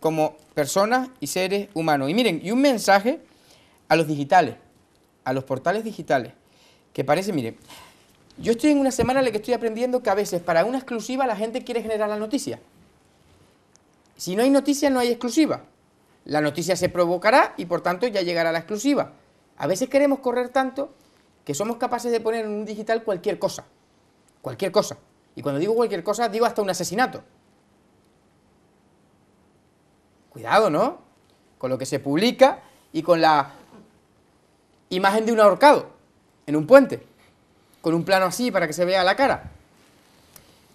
A: como personas y seres humanos. Y miren, y un mensaje a los digitales, a los portales digitales, que parece, miren, yo estoy en una semana en la que estoy aprendiendo que a veces para una exclusiva la gente quiere generar la noticia. Si no hay noticia, no hay exclusiva. La noticia se provocará y por tanto ya llegará la exclusiva. A veces queremos correr tanto que somos capaces de poner en un digital cualquier cosa. Cualquier cosa. Y cuando digo cualquier cosa, digo hasta un asesinato. Cuidado, ¿no? Con lo que se publica y con la imagen de un ahorcado en un puente, con un plano así para que se vea la cara.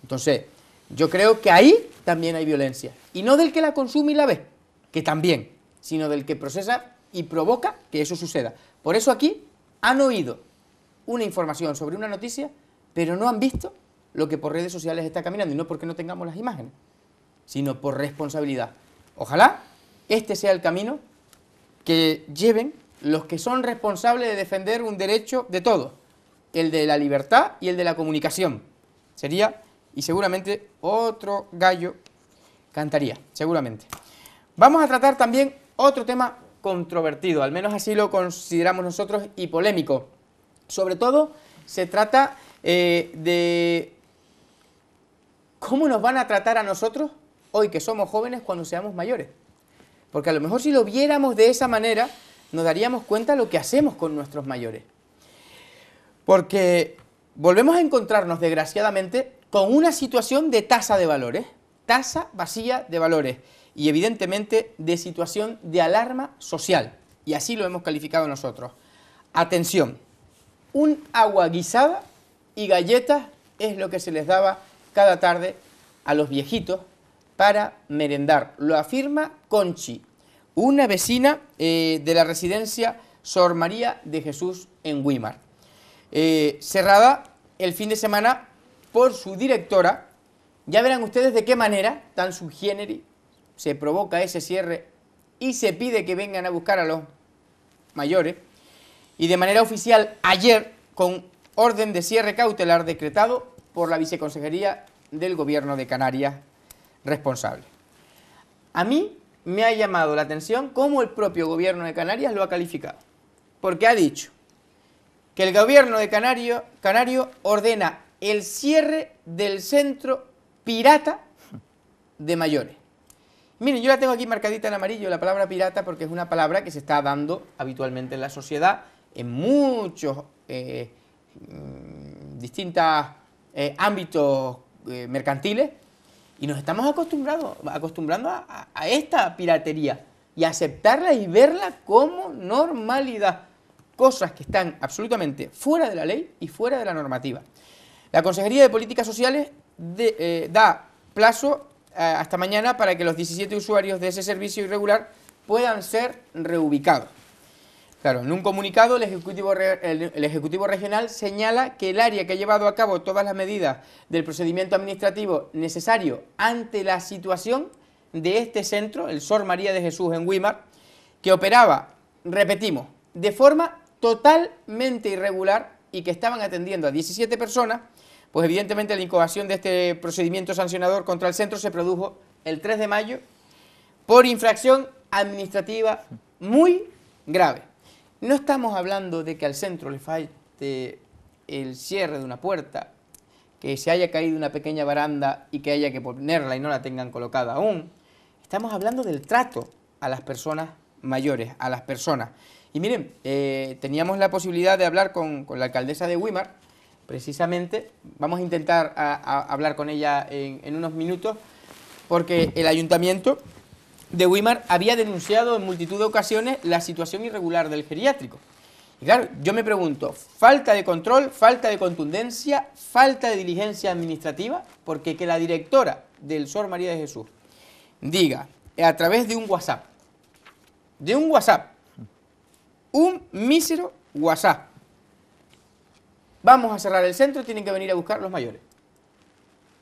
A: Entonces, yo creo que ahí también hay violencia, y no del que la consume y la ve que también, sino del que procesa y provoca que eso suceda. Por eso aquí han oído una información sobre una noticia, pero no han visto lo que por redes sociales está caminando, y no porque no tengamos las imágenes, sino por responsabilidad. Ojalá este sea el camino que lleven los que son responsables de defender un derecho de todos, el de la libertad y el de la comunicación. Sería, y seguramente otro gallo cantaría, seguramente. Vamos a tratar también otro tema controvertido, al menos así lo consideramos nosotros, y polémico. Sobre todo se trata eh, de cómo nos van a tratar a nosotros hoy que somos jóvenes cuando seamos mayores. Porque a lo mejor si lo viéramos de esa manera, nos daríamos cuenta lo que hacemos con nuestros mayores. Porque volvemos a encontrarnos, desgraciadamente, con una situación de tasa de valores, tasa vacía de valores y evidentemente de situación de alarma social. Y así lo hemos calificado nosotros. Atención, un agua guisada y galletas es lo que se les daba cada tarde a los viejitos para merendar. Lo afirma Conchi, una vecina eh, de la residencia Sor María de Jesús en Weimar. Eh, cerrada el fin de semana por su directora. Ya verán ustedes de qué manera, tan subgénero se provoca ese cierre y se pide que vengan a buscar a los mayores. Y de manera oficial, ayer, con orden de cierre cautelar decretado por la viceconsejería del gobierno de Canarias responsable. A mí me ha llamado la atención cómo el propio gobierno de Canarias lo ha calificado. Porque ha dicho que el gobierno de Canario, ordena el cierre del centro pirata de mayores. Miren, yo la tengo aquí marcadita en amarillo, la palabra pirata, porque es una palabra que se está dando habitualmente en la sociedad, en muchos eh, mm, distintos eh, ámbitos eh, mercantiles, y nos estamos acostumbrados, acostumbrando a, esta piratería y aceptarla y verla como normalidad. Cosas que están absolutamente fuera de la ley y fuera de la normativa. La Consejería de Políticas Sociales da plazo hasta mañana para que los 17 usuarios de ese servicio irregular puedan ser reubicados. Claro, en un comunicado el Ejecutivo, Regional señala que el área que ha llevado a cabo todas las medidas del procedimiento administrativo necesario ante la situación de este centro, el Sor María de Jesús en Wimar, que operaba, repetimos, de forma totalmente irregular y que estaban atendiendo a 17 personas, pues evidentemente la incubación de este procedimiento sancionador contra el centro se produjo el 3 de mayo por infracción administrativa muy grave. No estamos hablando de que al centro le falte el cierre de una puerta, que se haya caído una pequeña baranda y que haya que ponerla y no la tengan colocada aún. Estamos hablando del trato a las personas mayores, a las personas. Y miren, eh, teníamos la posibilidad de hablar con, con la alcaldesa de Wimar, precisamente. Vamos a intentar hablar con ella en, en unos minutos, porque el ayuntamiento de Wimar había denunciado en multitud de ocasiones la situación irregular del geriátrico. Y claro, yo me pregunto, falta de control, falta de contundencia, falta de diligencia administrativa, porque que la directora del Sor María de Jesús diga a través de un WhatsApp, de un WhatsApp, un mísero WhatsApp, vamos a cerrar el centro, tienen que venir a buscar los mayores.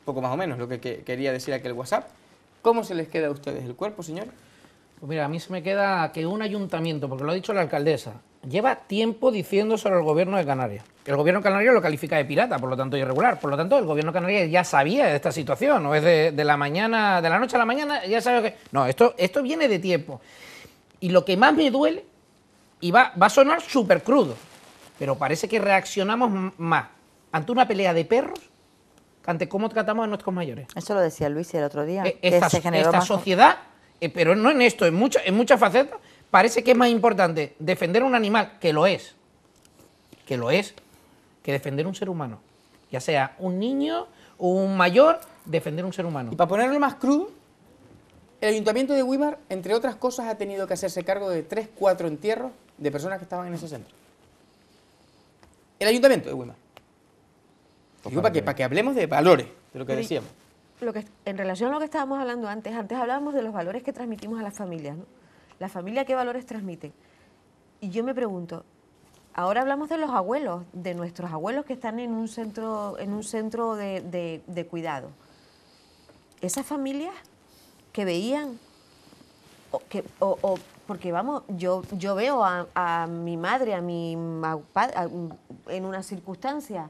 A: Poco más o menos lo que, quería decir aquel WhatsApp. ¿Cómo se les queda a ustedes el cuerpo, señor?
E: Pues mira, a mí se me queda que un ayuntamiento, porque lo ha dicho la alcaldesa, lleva tiempo diciendo sobre el gobierno de Canarias. El gobierno canario lo califica de pirata, por lo tanto irregular. Por lo tanto, el gobierno canario ya sabía de esta situación, no es de, la mañana, de la noche a la mañana, ya sabe que. No, esto, esto viene de tiempo. Y lo que más me duele, y va, va a sonar súper crudo, pero parece que reaccionamos más ante una pelea de perros que ante cómo tratamos a nuestros mayores.
C: Eso lo decía Luis el otro
E: día. E-, esta, sociedad, eh, pero no en esto, en, en muchas facetas, parece que es más importante defender un animal, que lo es, que lo es, que defender un ser humano. Ya sea un niño, o un mayor, defender un ser humano. Y para ponerlo más
A: crudo, el Ayuntamiento de Wimar, entre otras cosas, ha tenido que hacerse cargo de tres cuatro entierros de personas que estaban en ese centro el ayuntamiento de Guimar. para que, para que hablemos de valores, de lo que decíamos.
D: Lo que, en relación a lo que estábamos hablando antes, antes hablábamos de los valores que transmitimos a las familias, ¿no? La familia, ¿qué valores transmite? Y yo me pregunto, ahora hablamos de los abuelos, de nuestros abuelos que están en un centro, en un centro de, cuidado. Esas familias que veían o, que, o porque vamos, yo, yo veo a, mi madre, a mi padre, en una circunstancia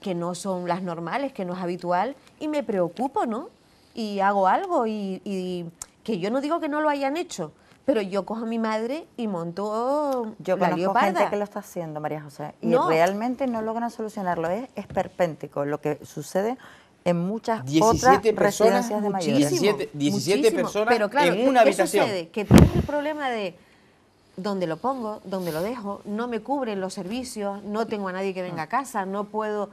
D: que no son las normales, que no es habitual, y me preocupo, ¿no? Y hago algo, y, que yo no digo que no lo hayan hecho, pero yo cojo a mi madre y monto yo la conozco gente que lo está haciendo María José y realmente no logran solucionarlo
C: es perpéntico lo que sucede en muchas 17 otras personas, residencias
A: de 17,
D: Pero claro, en una ¿qué Sucede? Que tengo el problema de dónde lo pongo, dónde lo dejo, no me cubren los servicios, no tengo a nadie que venga a ah. casa, no puedo...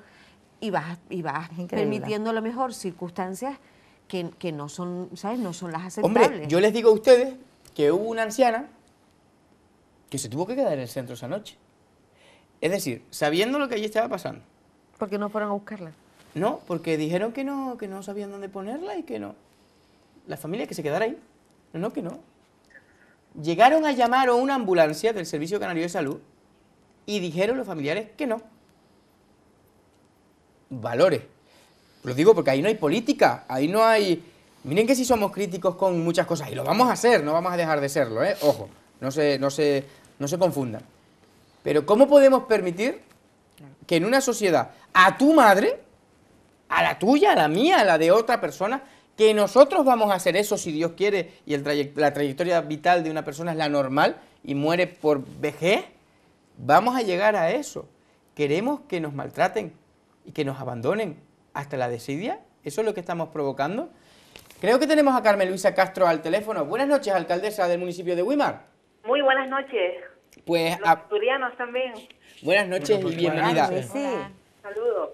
D: Y vas, y permitiendo lo mejor circunstancias que, no son, ¿sabes? No son las aceptables. Hombre, yo
A: les digo a ustedes que hubo una anciana que se tuvo que quedar en el centro esa noche. Es decir, sabiendo lo que allí estaba pasando.
D: Porque no fueron a buscarla.
A: No, porque dijeron que no, que no sabían dónde ponerla y que no. La familia que se quedara ahí. No, no, que no. Llegaron a llamar a una ambulancia del Servicio Canario de Salud y dijeron los familiares que no. Valores. Lo digo porque ahí no hay política, ahí no hay... Miren que si sí somos críticos con muchas cosas, y lo vamos a hacer, no vamos a dejar de serlo, ¿eh? Ojo, no no no se confundan. Pero ¿cómo podemos permitir que en una sociedad a tu madre a la tuya, a la mía, a la de otra persona, que nosotros vamos a hacer eso si Dios quiere y el la trayectoria vital de una persona es la normal y muere por vejez, vamos a llegar a eso. Queremos que nos maltraten y que nos abandonen hasta la desidia. Eso es lo que estamos provocando. Creo que tenemos a Carmen Luisa Castro al teléfono. Buenas noches, alcaldesa del municipio de Wimar.
F: Muy buenas noches. Pues Los también.
A: Buenas noches y bienvenida. Saludos.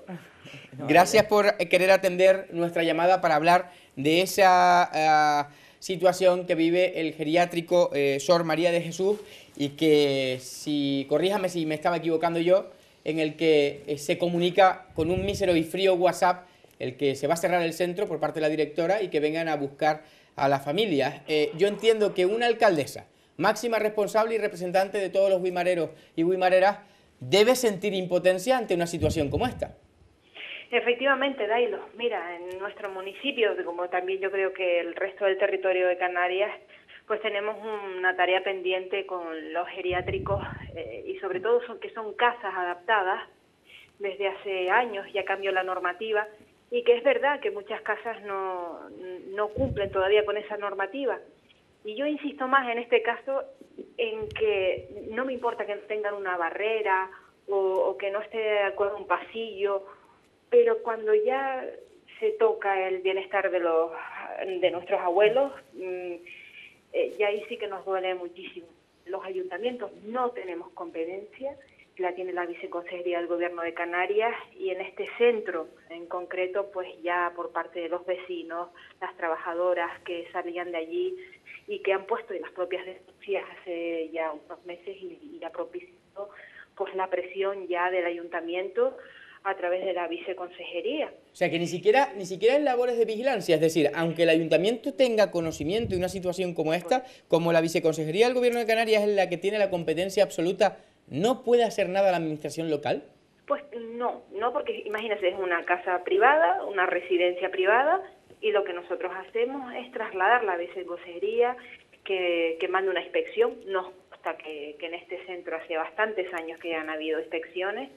A: Gracias por eh, querer atender nuestra llamada para hablar de esa eh, situación que vive el geriátrico eh, Sor María de Jesús y que, si corríjame si me estaba equivocando yo, en el que se comunica con un mísero y frío WhatsApp el que se va a cerrar el centro por parte de la directora y que vengan a buscar a las familias. yo entiendo que una alcaldesa, máxima responsable y representante de todos los guimareros y guimareras, debe sentir impotencia ante una situación como
F: esta. Efectivamente, Dailo. Mira, en nuestro municipio, como también yo creo que el resto del territorio de Canarias, pues tenemos una tarea pendiente con los geriátricos eh, y sobre todo son, que son casas adaptadas desde hace años, ya cambió la normativa y que es verdad que muchas casas no, cumplen todavía con esa normativa. Y yo insisto más en este caso en que no me importa que tengan una barrera o, o que no esté de acuerdo un pasillo pero cuando ya se toca el bienestar de, los, de nuestros abuelos, mm, eh, ya ahí sí que nos duele muchísimo. Los ayuntamientos no tenemos competencia, la tiene la viceconsejería del Gobierno de Canarias y en este centro en concreto, pues ya por parte de los vecinos, las trabajadoras que salían de allí y que han puesto en las propias denuncias hace ya unos meses y, y ha propiciado pues la presión ya del ayuntamiento a través de la viceconsejería.
A: O sea que ni siquiera, ni siquiera en labores de vigilancia, es decir, aunque el ayuntamiento tenga conocimiento de una situación como esta, como la viceconsejería del gobierno de Canarias es la que tiene la competencia absoluta, ¿no puede hacer nada la administración local?
F: Pues no, no, porque imagínense, es una casa privada, una residencia privada, y lo que nosotros hacemos es trasladar la viceconsejería que, que manda una inspección, no hasta que, en este centro hace bastantes años que han habido inspecciones,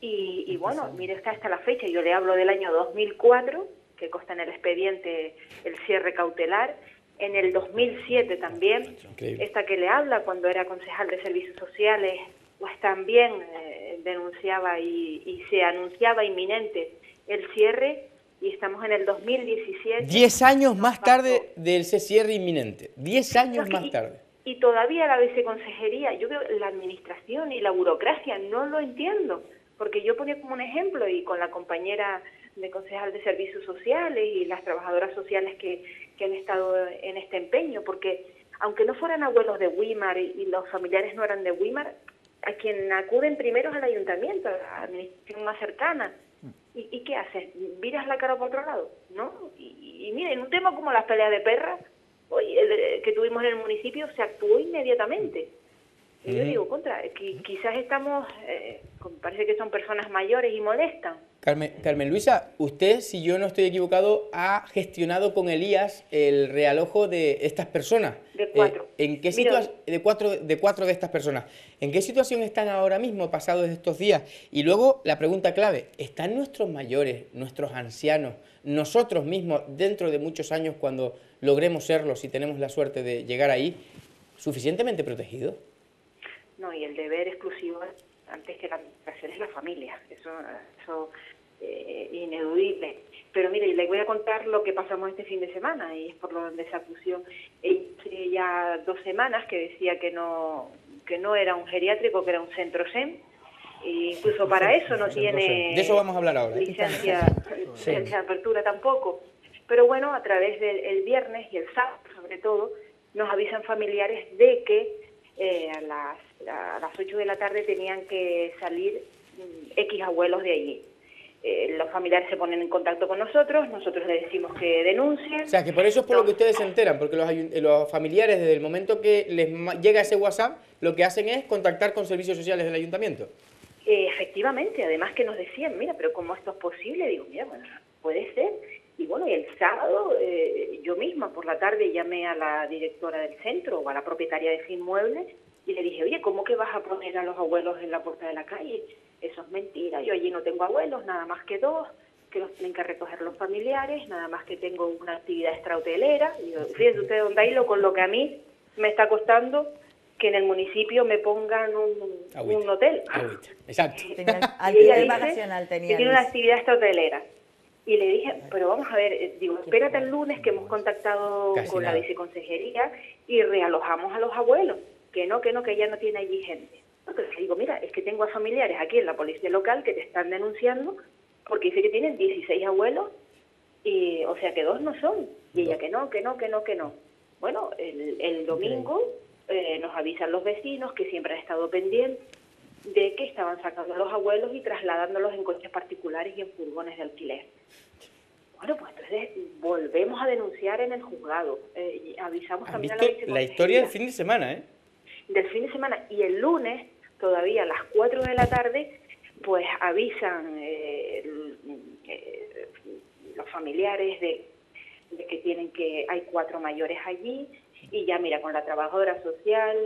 F: y, bueno, mire, está hasta la fecha, yo le hablo del año 2004, que consta en el expediente el cierre cautelar, en el 2007 también, esta que le habla cuando era concejal de servicios sociales, pues también eh, denunciaba y, se anunciaba inminente el cierre y estamos en el 2017. Diez años
A: más tarde del cierre inminente, diez años más tarde.
F: Y todavía la viceconsejería, yo creo la administración y la burocracia no lo entiendo. Porque yo ponía como un ejemplo y con la compañera de concejal de servicios sociales y las trabajadoras sociales que, han estado en este empeño, porque aunque no fueran abuelos de Wimar y, los familiares no eran de Wimar, a quien acuden primero es al ayuntamiento, a la administración más cercana. ¿Y, y qué haces? ¿Viras la cara por otro lado? ¿No? Y, y miren, un tema como las peleas de perras, hoy, eh, que tuvimos en el municipio, se actuó inmediatamente yo digo, contra, quizás estamos, eh, parece que son personas mayores y molestan.
A: Carmen, Luisa, usted, si yo no estoy equivocado, ha gestionado con Elías el realojo de estas personas. De eh, cuatro. ¿en qué de, cuatro de estas personas. ¿En qué situación están ahora mismo, pasados estos días? Y luego, la pregunta clave, ¿están nuestros mayores, nuestros ancianos, nosotros mismos, dentro de muchos años, cuando logremos serlos y tenemos la suerte de llegar ahí, suficientemente protegidos?
F: y el deber exclusivo antes que la administración es la familia. Eso, eso eh, ineludible. Pero mire, les voy a contar lo que pasamos este fin de semana y es por lo donde se acusó ya dos semanas que decía que no no era un geriátrico, que era un centro SEM. E incluso para eso no tiene de eso vamos
A: a hablar ahora. licencia,
F: de apertura tampoco. Pero bueno, a través del viernes y el sábado sobre todo, nos avisan familiares de que eh, a, las, a 8 de la tarde tenían que salir mm, X abuelos de allí. Eh, los familiares se ponen en contacto con nosotros, nosotros les decimos que denuncien. O
A: sea, que por eso es por lo que ustedes se enteran, porque los, los familiares desde el momento que les llega ese WhatsApp, lo que hacen es contactar con servicios sociales del ayuntamiento.
F: Eh, efectivamente, además que nos decían, mira, pero ¿cómo esto es posible? Digo, mira, bueno, puede ser y bueno, el sábado eh, yo misma por la tarde llamé a la directora del centro o a la propietaria de ese inmueble y le dije, oye, ¿cómo que vas a poner a los abuelos en la puerta de la calle? Eso es mentira, yo allí no tengo abuelos, nada más que dos, que los tienen que recoger los familiares, nada más que tengo una actividad extrahotelera. Y yo, fíjense ustedes dónde hay lo con lo que a mí me está costando que en el municipio me pongan un, hotel.
A: exacto. y ella
F: Que tiene una actividad extrahotelera. Y le dije, pero vamos a ver, eh, digo, espérate el lunes que hemos contactado con la viceconsejería y realojamos a los abuelos, que no, que no, que ya no tiene allí gente. Porque le digo, mira, es que tengo a familiares aquí en la policía local que te están denunciando porque dice que tienen 16 abuelos y, o sea, que dos no son. Y ella que no, que no, que no, que no. Bueno, el, domingo eh, nos avisan los vecinos que siempre han estado pendientes de que estaban sacando a los abuelos y trasladándolos en coches particulares y en furgones de alquiler. Bueno, pues entonces volvemos a denunciar en el juzgado. Eh, avisamos también la historia del
A: fin de semana, ¿eh?
F: Del fin de semana. Y el lunes, todavía a las 4 de la tarde, pues avisan eh, eh, los familiares de, que tienen que hay cuatro mayores allí y ya mira con la trabajadora social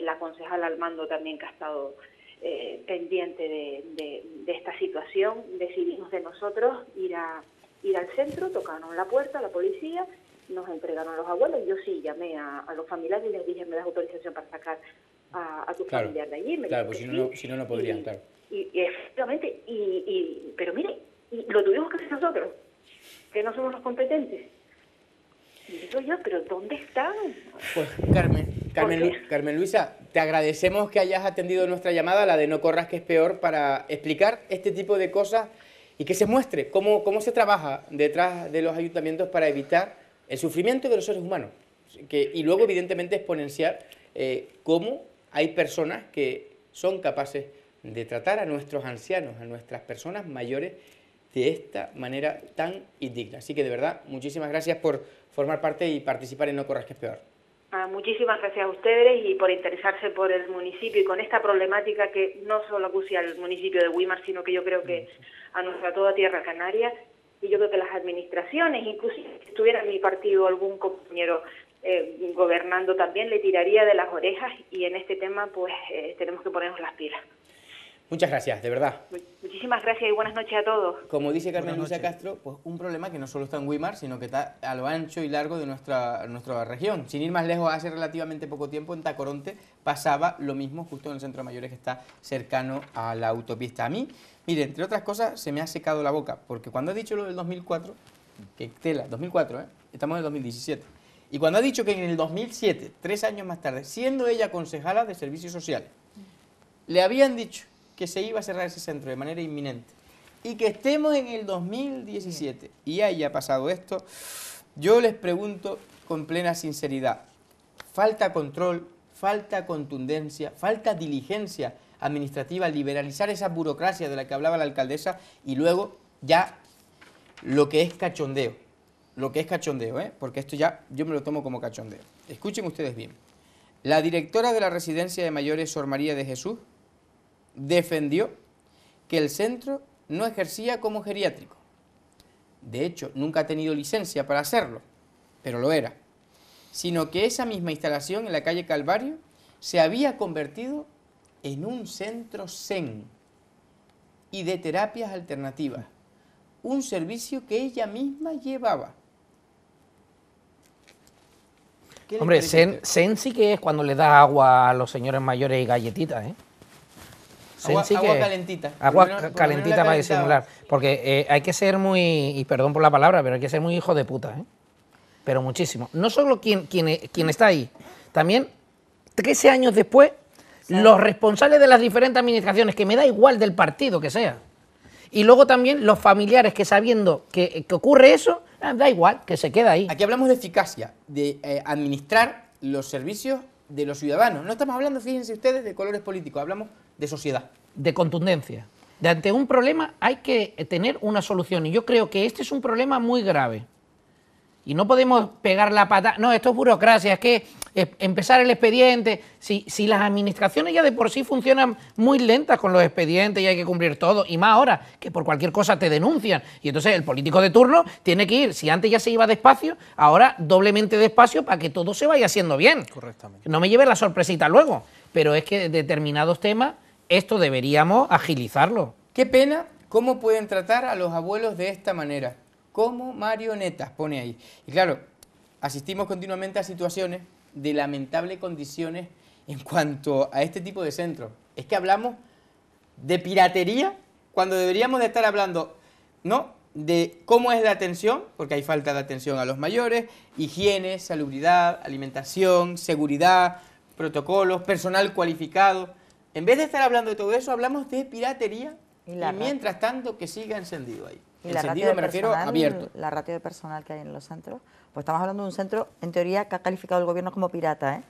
F: la concejal al mando también que ha estado eh, pendiente de, esta situación, decidimos de nosotros ir, a, ir al centro, tocaron la puerta, la policía, nos entregaron los abuelos, yo sí llamé a, los familiares y les dije, ¿me das autorización para sacar a, tu familiar de allí? Me claro, pues si no,
A: no, si podrían, estar.
F: efectivamente, y, pero mire, lo tuvimos que hacer nosotros, que no somos los competentes. Y digo yo, ¿pero dónde están? Pues,
A: Carmen, Carmen, Luisa, te agradecemos que hayas atendido nuestra llamada, la de No Corras que es peor, para explicar este tipo de cosas y que se muestre cómo, cómo se trabaja detrás de los ayuntamientos para evitar el sufrimiento de los seres humanos. y luego, evidentemente, exponenciar eh, cómo hay personas que son capaces de tratar a nuestros ancianos, a nuestras personas mayores, de esta manera tan indigna. Así que, de verdad, muchísimas gracias por formar parte y participar en No Corras que es peor.
F: Ah, muchísimas gracias a ustedes y por interesarse por el municipio y con esta problemática que no solo acuse al municipio de Wimar, sino que yo creo que a nuestra toda Tierra Canaria. Y yo creo que las administraciones, incluso si estuviera en mi partido algún compañero eh, gobernando también, le tiraría de las orejas y en este tema pues eh, tenemos que ponernos las pilas.
A: Muchas gracias, de verdad.
F: Muchísimas gracias y buenas noches a todos.
A: Como dice Carmen Luisa Castro, pues un problema que no solo está en Weimar, sino que está a lo ancho y largo de nuestra, nuestra región. Sin ir más lejos, hace relativamente poco tiempo en Tacoronte pasaba lo mismo justo en el centro de mayores que está cercano a la autopista. A mí, mire, entre otras cosas, se me ha secado la boca, porque cuando ha dicho lo del 2004, que tela, 2004, ¿eh? estamos en el 2017, y cuando ha dicho que en el 2007, tres años más tarde, siendo ella concejala de Servicios Sociales, le habían dicho que se iba a cerrar ese centro de manera inminente y que estemos en el 2017 y haya pasado esto, yo les pregunto con plena sinceridad, falta control, falta contundencia, falta diligencia administrativa, liberalizar esa burocracia de la que hablaba la alcaldesa y luego ya lo que es cachondeo, lo que es cachondeo, ¿eh? porque esto ya yo me lo tomo como cachondeo. Escuchen ustedes bien. La directora de la residencia de mayores, Sor María de Jesús, defendió que el centro no ejercía como geriátrico. De hecho, nunca ha tenido licencia para hacerlo, pero lo era. Sino que esa misma instalación en la calle Calvario se había convertido en un centro zen y de terapias alternativas, un servicio que ella misma llevaba.
E: Hombre, zen, sí que es cuando le da agua a los señores mayores y galletitas, ¿eh? agua, calentita. Agua calentita para disimular. Porque eh, hay que ser muy, y perdón por la palabra, pero hay que ser muy hijo de puta, ¿eh? Pero muchísimo. No solo quien, quien, eh, quien está ahí, también 13 años después, los responsables de las diferentes administraciones, que me da igual del partido que sea. Y luego también los familiares que sabiendo que, ocurre eso, ah, da igual, que se queda ahí. Aquí hablamos de
A: eficacia, de administrar los servicios de los ciudadanos. No estamos hablando, fíjense
E: ustedes, de colores políticos, hablamos de sociedad. De contundencia. De ante un problema hay que tener una solución. Y yo creo que este es un problema muy grave. Y no podemos pegar la pata. No, esto es burocracia, es que empezar el expediente. Si, si las administraciones ya de por sí funcionan muy lentas con los expedientes y hay que cumplir todo, y más ahora, que por cualquier cosa te denuncian. Y entonces el político de turno tiene que ir, si antes ya se iba despacio, ahora doblemente despacio para que todo se vaya haciendo bien. Correctamente. No me lleve la sorpresita luego. Pero es que determinados temas esto deberíamos agilizarlo. Qué pena cómo pueden
A: tratar a los abuelos de esta manera, como marionetas, pone ahí. Y claro, asistimos continuamente a situaciones de lamentables condiciones en cuanto a este tipo de centros. Es que hablamos de piratería cuando deberíamos de estar hablando, ¿no? De cómo es la atención, porque hay falta de atención a los mayores, higiene, salubridad, alimentación, seguridad, protocolos, personal cualificado. En vez de estar hablando de todo eso, hablamos de piratería y, mientras tanto que siga encendido ahí. encendido me refiero abierto.
C: La ratio de personal que hay en los centros. Pues estamos hablando de un centro, en teoría, que ha calificado el gobierno como pirata, ¿eh?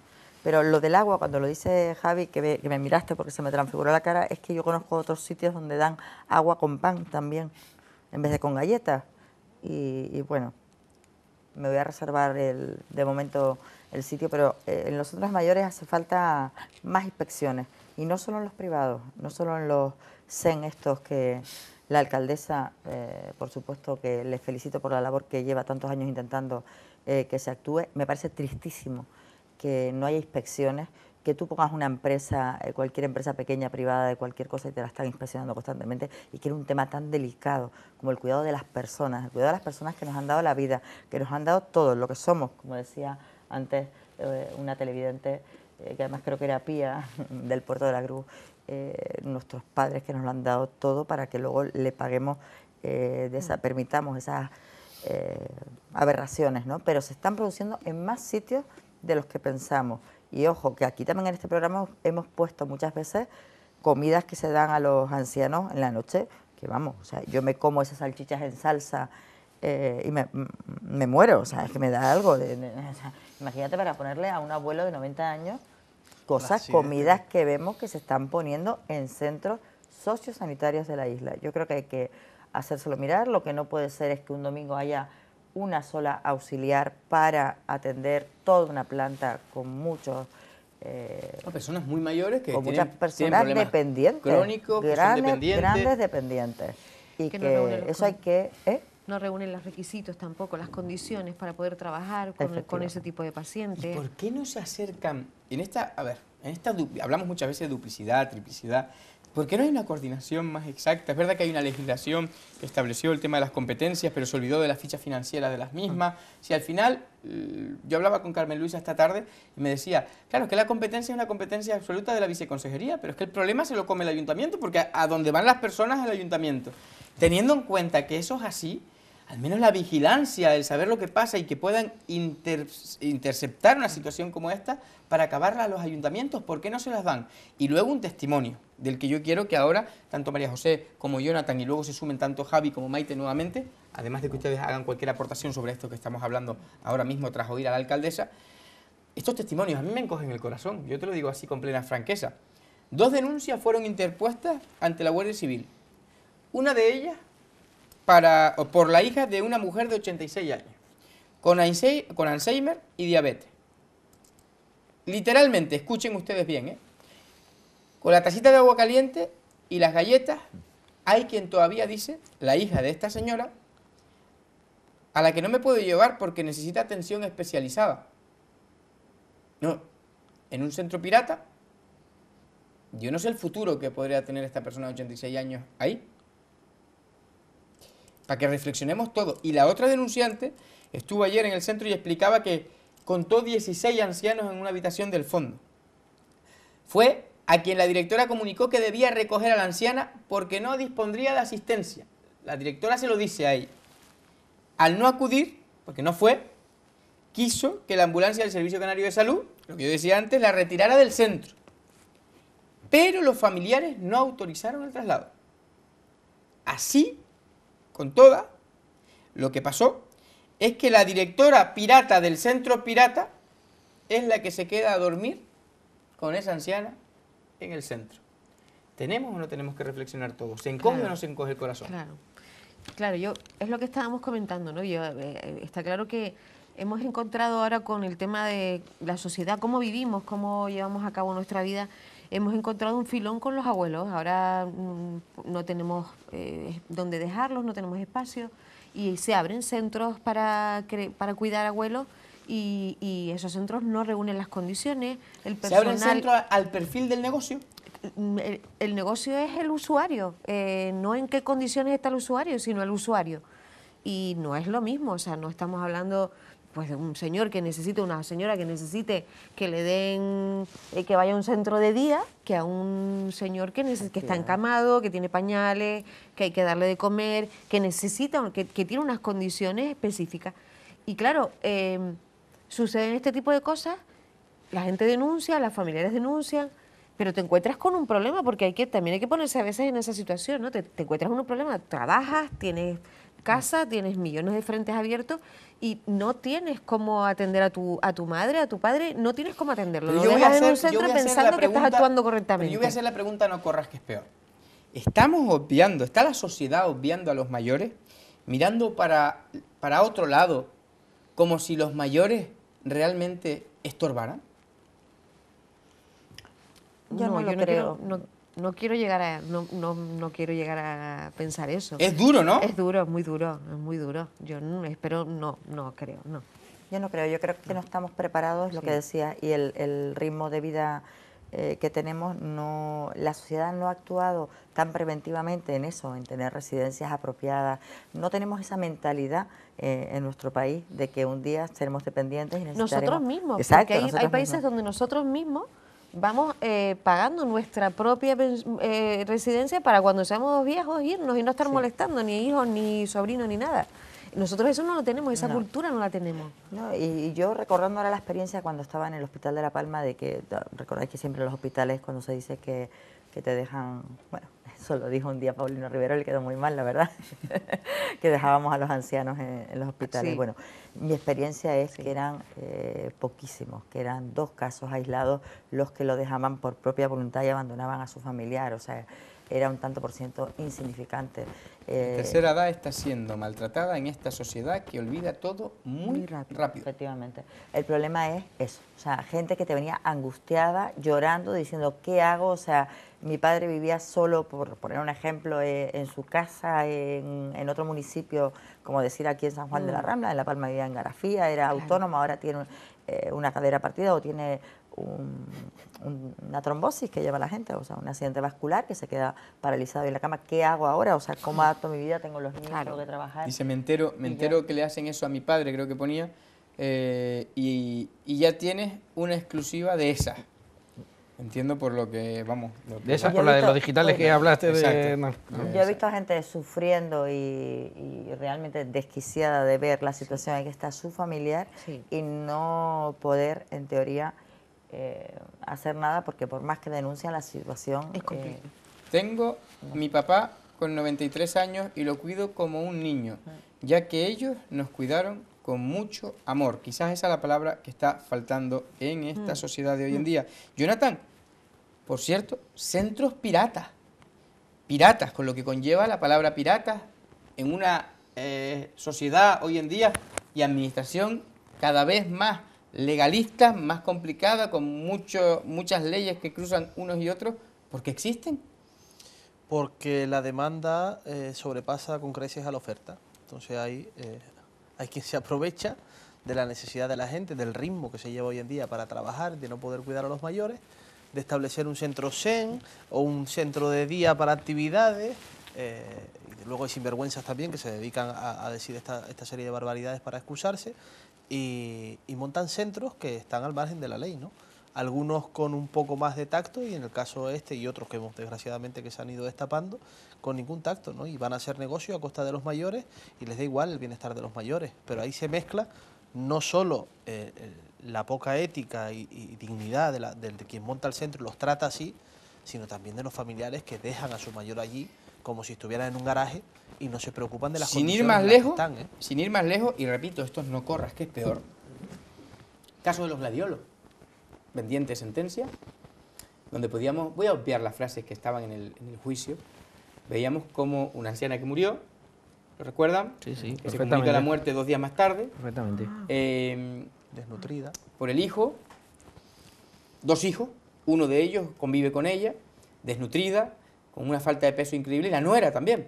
C: Pero lo del agua, cuando lo dice Javi, que me, miraste porque se me transfiguró la cara, es que yo conozco otros sitios donde dan agua con pan también, en vez de con galletas. Y, bueno, me voy a reservar el, de momento el sitio, pero eh, en los centros mayores hace falta más inspecciones y no solo en los privados, no solo en los CEN estos que la alcaldesa, eh, por supuesto que le felicito por la labor que lleva tantos años intentando eh, que se actúe, me parece tristísimo que no haya inspecciones, que tú pongas una empresa, eh, cualquier empresa pequeña, privada, de cualquier cosa y te la están inspeccionando constantemente y que en un tema tan delicado como el cuidado de las personas, el cuidado de las personas que nos han dado la vida, que nos han dado todo lo que somos, como decía antes una televidente que además creo que era Pía del Puerto de la Cruz, eh, nuestros padres que nos lo han dado todo para que luego le paguemos, eh, esa, mm. permitamos esas eh, aberraciones, ¿no? Pero se están produciendo en más sitios de los que pensamos. Y ojo, que aquí también en este programa hemos puesto muchas veces comidas que se dan a los ancianos en la noche, que vamos, o sea, yo me como esas salchichas en salsa eh, y me, muero, o sea, es que me da algo. De, imagínate para ponerle a un abuelo de 90 años cosas, comidas que vemos que se están poniendo en centros sociosanitarios de la isla. Yo creo que hay que hacérselo mirar. Lo que no puede ser es que un domingo haya una sola auxiliar para atender toda una planta con muchos... Eh, personas muy mayores que con tienen, muchas personas dependientes, crónicos, grandes, dependientes. grandes dependientes. Y que, eso hay que... ¿eh?
D: no reúnen los requisitos tampoco, las condiciones para poder trabajar con, ese tipo de pacientes. ¿Y ¿Por qué no se acercan?
A: En esta, a ver, en esta hablamos muchas veces de duplicidad, triplicidad. ¿Por qué no hay una coordinación más exacta? Es verdad que hay una legislación que estableció el tema de las competencias, pero se olvidó de las fichas financieras de las mismas. Ah. Si al final, yo hablaba con Carmen Luisa esta tarde y me decía, claro, que la competencia es una competencia absoluta de la viceconsejería, pero es que el problema se lo come el ayuntamiento, porque a, dónde van las personas es el ayuntamiento. Teniendo en cuenta que eso es así, al menos la vigilancia, el saber lo que pasa y que puedan interceptar una situación como esta para acabarla a los ayuntamientos, ¿por qué no se las dan? Y luego un testimonio, del que yo quiero que ahora tanto María José como Jonathan y luego se sumen tanto Javi como Maite nuevamente, además de que ustedes hagan cualquier aportación sobre esto que estamos hablando ahora mismo tras oír a la alcaldesa, estos testimonios a mí me encogen el corazón, yo te lo digo así con plena franqueza. Dos denuncias fueron interpuestas ante la Guardia Civil. Una de ellas para, por la hija de una mujer de 86 años, con Alzheimer y diabetes. Literalmente, escuchen ustedes bien, ¿eh? con la tacita de agua caliente y las galletas, hay quien todavía dice, la hija de esta señora, a la que no me puedo llevar porque necesita atención especializada. No, en un centro pirata, yo no sé el futuro que podría tener esta persona de 86 años ahí para que reflexionemos todo. Y la otra denunciante estuvo ayer en el centro y explicaba que contó 16 ancianos en una habitación del fondo. Fue a quien la directora comunicó que debía recoger a la anciana porque no dispondría de asistencia. La directora se lo dice a ella. Al no acudir, porque no fue, quiso que la ambulancia del Servicio Canario de Salud, lo que yo decía antes, la retirara del centro. Pero los familiares no autorizaron el traslado. Así con toda, lo que pasó es que la directora pirata del centro pirata es la que se queda a dormir con esa anciana en el centro. ¿Tenemos o no tenemos que reflexionar todos? ¿Se encoge o no se encoge el corazón? Claro,
D: claro yo, es lo que estábamos comentando, ¿no? Yo, eh, eh, está claro que hemos encontrado ahora con el tema de la sociedad, cómo vivimos, cómo llevamos a cabo nuestra vida, hemos encontrado un filón con los abuelos. Ahora mm, no tenemos eh, dónde dejarlos, no tenemos espacio y se abren centros para, para cuidar abuelos. Y, esos centros no reúnen las condiciones. El personal, ¿Se al perfil del negocio? Mm, el, negocio es el usuario, eh, no en qué condiciones está el usuario, sino el usuario. Y no es lo mismo, o sea, no estamos hablando pues de un señor que necesite, una señora que necesite que le den, eh, que vaya a un centro de día, que a un señor que, que está encamado, que tiene pañales, que hay que darle de comer, que necesita, que, tiene unas condiciones específicas. Y claro, em, suceden este tipo de cosas, la gente denuncia, las familiares denuncian, pero te encuentras con un problema, porque hay que, también hay que ponerse a veces en esa situación, ¿no? Te, te encuentras con un problema, trabajas, tienes casa, tienes millones de frentes abiertos y no tienes cómo atender a tu, a tu madre, a tu padre, no tienes cómo atenderlo. lo dejas en un centro pensando que estás actuando correctamente. Yo voy a
A: hacer la pregunta, no corras que es peor. Estamos obviando, está la sociedad obviando a los mayores, mirando para, para otro lado, como si los mayores realmente estorbaran.
D: no, creo no quiero llegar a no, no, no, quiero llegar a pensar eso. Es duro, ¿no? Es duro, es muy duro, es muy duro. Yo espero no, no creo, no. Yo no creo,
C: yo creo que no, estamos preparados, lo que decía,
D: y el, el ritmo de vida eh, que tenemos,
C: no, la sociedad no ha actuado tan preventivamente en eso, en tener residencias apropiadas. No tenemos esa mentalidad eh, en nuestro país de que un día seremos dependientes
D: y Nosotros mismos, Exacto, porque hay, países donde nosotros mismos vamos eh, pagando nuestra propia eh, residencia para cuando seamos viejos irnos y no estar molestando ni hijos, ni sobrinos, ni nada. Nosotros eso no lo tenemos, esa cultura no la tenemos.
C: y, yo recordando ahora la experiencia cuando estaba en el Hospital de La Palma, de que, recordáis que siempre en los hospitales cuando se dice que, que te dejan, bueno, eso lo dijo un día Paulino Rivero, le quedó muy mal, la verdad, que dejábamos a los ancianos en, los hospitales. Bueno, mi experiencia es que eran eh, poquísimos, que eran dos casos aislados los que lo dejaban por propia voluntad y abandonaban a su familiar. O sea, era un tanto por ciento insignificante. la eh, tercera edad está siendo maltratada en esta sociedad que olvida todo muy, rápido, Efectivamente. El problema es eso. O sea, gente que te venía angustiada, llorando, diciendo, ¿qué hago? O sea, mi padre vivía solo, por poner un ejemplo, eh, en su casa, en, otro municipio, como decir aquí en San Juan de la mm. Rambla, en La Palma vivía en Garafía, era autónomo, ahora tiene eh, una cadera partida o tiene una trombosis que lleva la gente, o sea, un accidente vascular que se queda paralizado en la cama. ¿Qué hago ahora? O sea, ¿cómo adapto mi vida? Tengo los niños, tengo que trabajar. Dice,
A: me entero, me entero que le hacen eso a mi padre, creo que ponía, eh, y, ya tienes una exclusiva de esas. Entiendo por lo que, vamos... de esas, por la de los digitales que hablaste de... yo he
C: visto a gente sufriendo y, realmente desquiciada de ver la situación en que está su familiar y no poder, en teoría, eh, hacer nada porque por más que denuncian la situación... Es eh,
A: Tengo mi papá con 93 años y lo cuido como un niño, ah. ya que ellos nos cuidaron con mucho amor. Quizás esa es la palabra que está faltando en esta mm. sociedad de hoy en mm. día. Jonathan, por cierto, centros piratas. Piratas, con lo que conlleva la palabra pirata en una eh, sociedad hoy en día y administración cada vez más legalista, más complicada, con mucho, muchas leyes que cruzan unos y
B: otros, porque existen. Porque la demanda eh, sobrepasa con creces a la oferta. Entonces hay, eh, hay quien se aprovecha de la necesidad de la gente, del ritmo que se lleva hoy en día para trabajar, de no poder cuidar a los mayores, de establecer un centro zen o un centro de día para actividades. Eh, luego hay sinvergüenzas también que se dedican a, decir esta, esta serie de barbaridades para excusarse y, montan centros que están al margen de la ley, ¿no? Algunos con un poco más de tacto y en el caso este y otros que hemos desgraciadamente que se han ido destapando con ningún tacto, ¿no? Y van a hacer negocio a costa de los mayores y les da igual el bienestar de los mayores, pero ahí se mezcla no solo eh, la poca ética y, dignidad de, la, de quien monta el centro y los trata así, sino también de los familiares que dejan a su mayor allí como si estuvieran en un garaje y no se preocupan de las sin ir más lejos, que están, ¿eh? Sin ir más lejos, y repito, esto no corras, que es peor.
A: Caso de los gladiolos, pendiente sentencia, donde podíamos, voy a obviar las frases que estaban en el, juicio, veíamos como una anciana que murió, ¿lo recuerdan? Sí, sí. Que se comunica la muerte dos días más tarde.
E: Perfectamente. Ah.
A: Em, desnutrida. Por el hijo, dos hijos, uno de ellos convive con ella, desnutrida, con una falta de peso increíble, y la nuera también.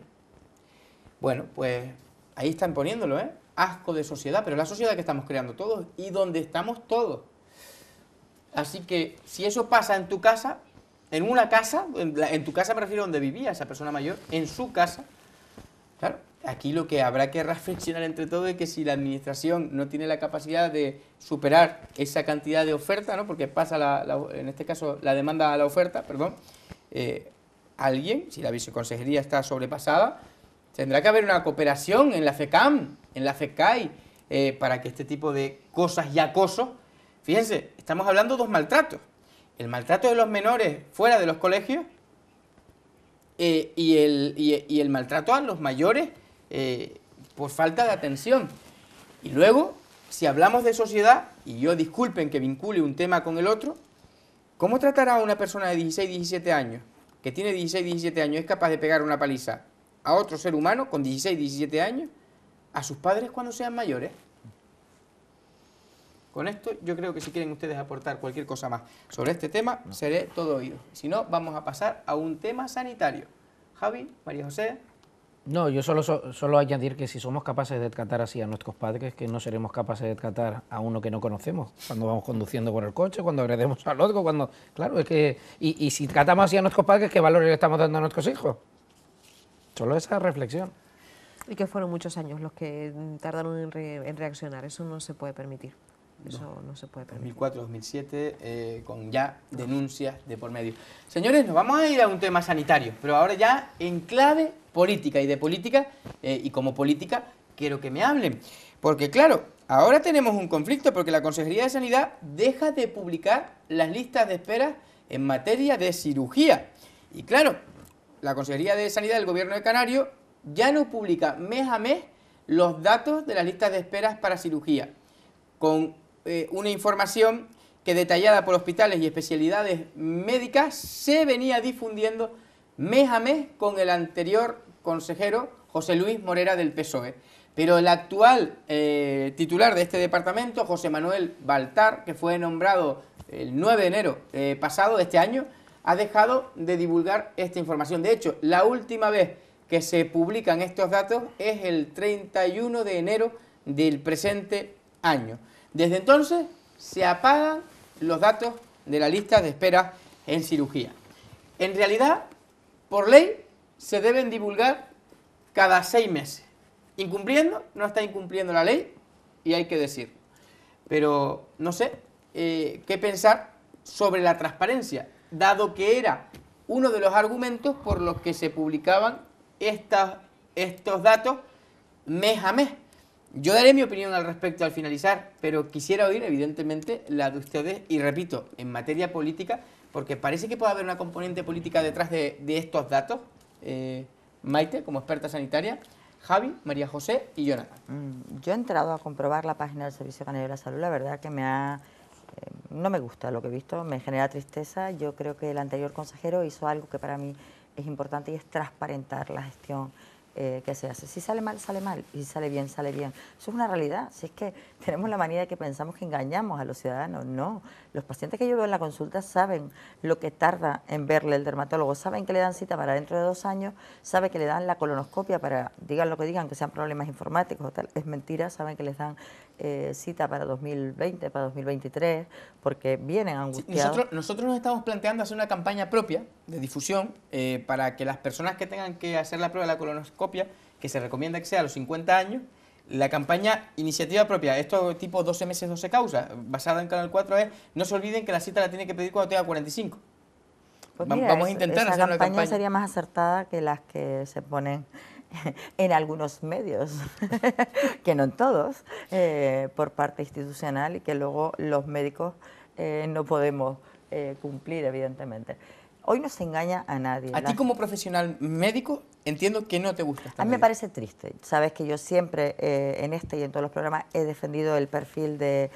A: Bueno, pues ahí están poniéndolo, ¿eh? Asco de sociedad, pero la sociedad que estamos creando todos y donde estamos todos. Así que si eso pasa en tu casa, en una casa, en, tu casa me donde vivía esa persona mayor, en su casa, claro, aquí lo que habrá que reflexionar entre todos es que si la administración no tiene la capacidad de superar esa cantidad de oferta, ¿no? porque pasa, en este caso, la demanda a la oferta, perdón, eh, alguien, si la viceconsejería está sobrepasada, tendrá que haber una cooperación en la FECAM, en la FECAI, eh, para que este tipo de cosas y acoso, fíjense, estamos hablando de dos maltratos. El maltrato de los menores fuera de los colegios eh, y, el, maltrato a los mayores eh, por falta de atención. Y luego, si hablamos de sociedad, y yo disculpen que vincule un tema con el otro, ¿cómo tratará a una persona de 16, 17 años que tiene 16, 17 años es capaz de pegar una paliza a otro ser humano con 16, 17 años, a sus padres cuando sean mayores. Con esto yo creo que si quieren ustedes aportar cualquier cosa más sobre este tema, seré todo oído. Si no, vamos a pasar a un tema sanitario. Javi, María José,
E: no, yo solo, solo añadir que si somos capaces de tratar así a nuestros padres, que no seremos capaces de tratar a uno que no conocemos, cuando vamos conduciendo por el coche, cuando agredemos al otro, cuando... Claro, es que... Y, si tratamos así a nuestros padres, ¿qué valores le estamos dando a nuestros hijos? Solo esa reflexión.
D: Y que fueron muchos años los que tardaron en, reaccionar, eso no se puede permitir. Eso no, se puede permitir.
A: 2004, 2007, eh, con ya denuncias de por medio. Señores, nos vamos a ir a un tema sanitario, pero ahora ya en clave política y de política, eh, y como política quiero que me hablen. Porque claro, ahora tenemos un conflicto porque la Consejería de Sanidad deja de publicar las listas de espera en materia de cirugía. Y claro, la Consejería de Sanidad del Gobierno de Canario ya no publica mes a mes los datos de las listas de esperas para cirugía, con eh, una información que detallada por hospitales y especialidades médicas se venía difundiendo mes a mes con el anterior consejero José Luis Morera del PSOE. Pero el actual eh, titular de este departamento, José Manuel Baltar, que fue nombrado el 9 de enero eh, pasado de este año, ha dejado de divulgar esta información. De hecho, la última vez que se publican estos datos es el 31 de enero del presente año. Desde entonces se apagan los datos de la lista de espera en cirugía. En realidad, por ley, se deben divulgar cada seis meses. Incumpliendo, no está incumpliendo la ley y hay que decir. Pero no sé eh, qué pensar sobre la transparencia, dado que era uno de los argumentos por los que se publicaban estos datos mes a mes. Yo daré mi opinión al respecto al finalizar, pero quisiera oír evidentemente la de ustedes y repito, en materia política, porque parece que puede haber una componente política detrás de estos datos, eh, Maite como experta sanitaria, Javi, María José y Jonathan.
C: Mm, yo he entrado a comprobar la página del Servicio Canario de la Salud, la verdad que me ha, eh, no me gusta lo que he visto, me genera tristeza. Yo creo que el anterior consejero hizo algo que para mí es importante y es transparentar la gestión eh, que se hace. Si sale mal, sale mal. Y si sale bien, sale bien. Eso es una realidad. Si es que tenemos la manía de que pensamos que engañamos a los ciudadanos. No. Los pacientes que yo veo en la consulta saben lo que tarda en verle el dermatólogo. Saben que le dan cita para dentro de dos años. Saben que le dan la colonoscopia para, digan lo que digan, que sean problemas informáticos o tal. Es mentira. Saben que les dan eh, cita para 2020, para 2023, porque vienen angustiados. Nosotros,
A: nosotros nos estamos planteando hacer una campaña propia de difusión eh, para que las personas que tengan que hacer la prueba de la colonoscopia, que se recomienda que sea a los 50 años, la campaña iniciativa propia, esto tipo 12 meses, 12 causas, basada en Canal 4 es, no se olviden que la cita la tiene que pedir cuando tenga 45. Pues vamos a intentar esa hacer una campaña. sería
C: más acertada que las que se ponen en algunos medios, que no en todos, eh, por parte institucional y que luego los médicos eh, no podemos eh, cumplir, evidentemente. Hoy no se engaña a nadie. A ti como
A: profesional médico entiendo que
C: no te gusta. a mí me parece triste. Sabes que yo siempre en este y en todos los programas he defendido el perfil de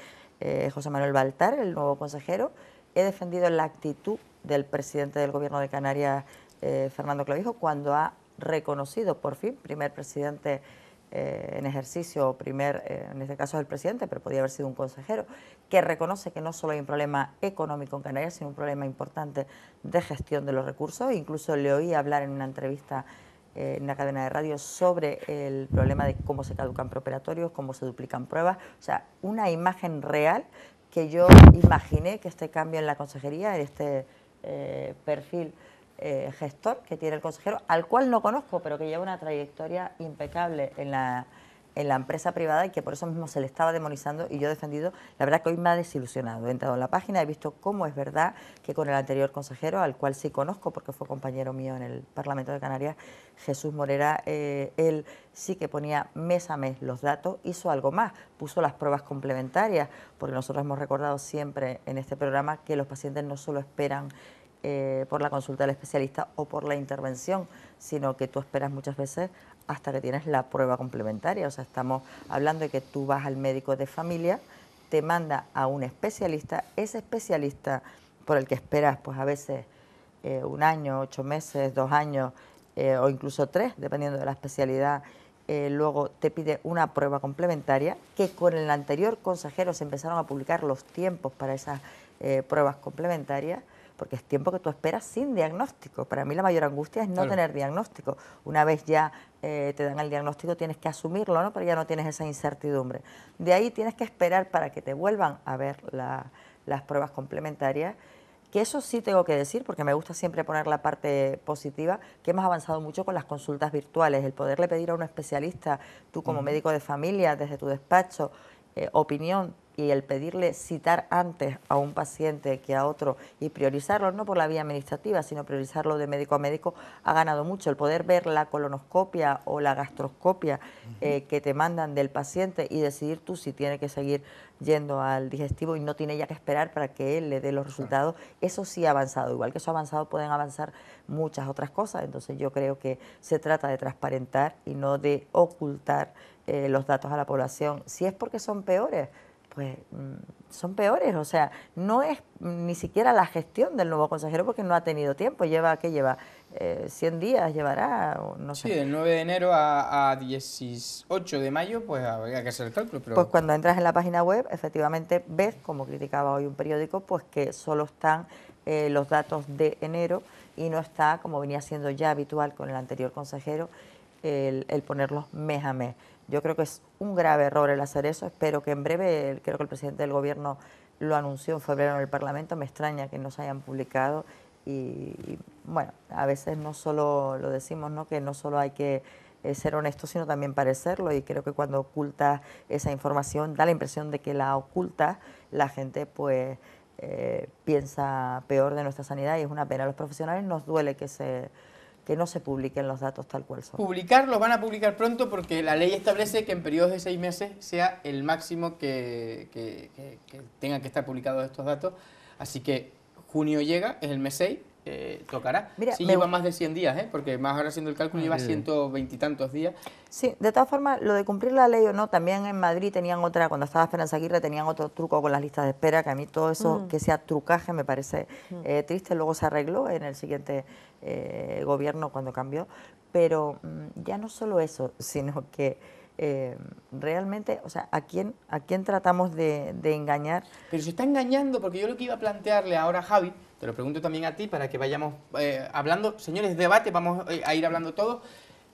C: José Manuel Baltar, el nuevo consejero. He defendido la actitud del presidente del gobierno de Canarias, Fernando Clavijo, cuando ha reconocido por fin, primer presidente eh, en ejercicio, primer, eh, en este caso es el presidente, pero podía haber sido un consejero, que reconoce que no solo hay un problema económico en Canarias, sino un problema importante de gestión de los recursos. E incluso le oí hablar en una entrevista eh, en la cadena de radio sobre el problema de cómo se caducan preparatorios, cómo se duplican pruebas, o sea, una imagen real que yo imaginé que este cambio en la consejería, en este perfil eh, gestor que tiene el consejero, al cual no conozco, pero que lleva una trayectoria impecable en la, en la empresa privada y que por eso mismo se le estaba demonizando y yo he defendido, la verdad que hoy me ha desilusionado. He entrado en la página, he visto cómo es verdad que con el anterior consejero, al cual sí conozco porque fue compañero mío en el Parlamento de Canarias, Jesús Morera, eh, él sí que ponía mes a mes los datos, hizo algo más, puso las pruebas complementarias, porque nosotros hemos recordado siempre en este programa que los pacientes no solo esperan eh, por la consulta del especialista o por la intervención, sino que tú esperas muchas veces hasta que tienes la prueba complementaria. O sea, estamos hablando de que tú vas al médico de familia, te manda a un especialista, ese especialista por el que esperas, pues a veces eh, un año, ocho meses, dos años eh, o incluso tres, dependiendo de la especialidad. luego te pide una prueba complementaria, que con el anterior consejero se empezaron a publicar los tiempos para esas pruebas complementarias, porque es tiempo que tú esperas sin diagnóstico. Para mí la mayor angustia es no tener diagnóstico. Una vez ya eh, te dan el diagnóstico tienes que asumirlo, ¿no? pero ya no tienes esa incertidumbre. De ahí tienes que esperar para que te vuelvan a ver las pruebas complementarias que eso sí tengo que decir, porque me gusta siempre poner la parte positiva, que hemos avanzado mucho con las consultas virtuales, el poderle pedir a un especialista, tú como médico de familia, desde tu despacho, eh, opinión y el pedirle citar antes a un paciente que a otro y priorizarlo no por la vía administrativa, sino priorizarlo de médico a médico, ha ganado mucho. El poder ver la colonoscopia o la gastroscopia eh, que te mandan del paciente y decidir tú si tiene que seguir yendo al digestivo y no tiene ya que esperar para que él le dé los resultados, eso sí ha avanzado. Igual que eso ha avanzado, pueden avanzar muchas otras cosas. Entonces yo creo que se trata de transparentar y no de ocultar eh, los datos a la población. Si es porque son peores, pues mm, son peores. O sea, no es ni siquiera la gestión del nuevo consejero porque no ha tenido tiempo. Lleva, ¿qué lleva? Eh, 100 días llevará, no
A: sé. Sí, del 9 de enero a, 18 de mayo, pues habría que hacer el cálculo. Pues
C: cuando entras en la página web, efectivamente ves, como criticaba hoy un periódico, pues que solo están eh, los datos de enero y no está, como venía siendo ya habitual con el anterior consejero, el ponerlos mes a mes. Yo creo que es un grave error el hacer eso. Espero que en breve, creo que el presidente del gobierno lo anunció en febrero en el Parlamento. Me extraña que no se hayan publicado. Y, bueno, a veces no solo lo decimos, ¿no? Que no solo hay que eh, ser honesto, sino también parecerlo. Y creo que cuando oculta esa información, da la impresión de que la oculta la gente pues eh, piensa peor de nuestra sanidad y es una pena. A los profesionales nos duele que se que no se publiquen los datos tal cual son.
A: Publicar los van a publicar pronto porque la ley establece que en periodos de seis meses sea el máximo que, que, tengan que estar publicados estos datos. Así que junio llega, es el mes 6, eh, tocará. Mira, sí, lleva más de 100 días, ¿eh? porque más ahora haciendo el cálculo lleva 120 y tantos días.
C: Sí, de todas formas, lo de cumplir la ley o no, también en Madrid tenían otra, cuando estaba Esperanza Aguirre, tenían otro truco con las listas de espera, que a mí todo eso, mm. que sea trucaje, me parece mm. eh, triste. Luego se arregló en el siguiente gobierno cuando cambió. Pero mm, ya no solo eso, sino que eh, realmente, o sea, ¿a quién, a quién tratamos de, engañar? Pero se está engañando, porque yo lo que iba a plantearle ahora a Javi, te lo pregunto también a ti para que vayamos
A: eh, hablando, señores, debate, vamos eh, a ir hablando todos.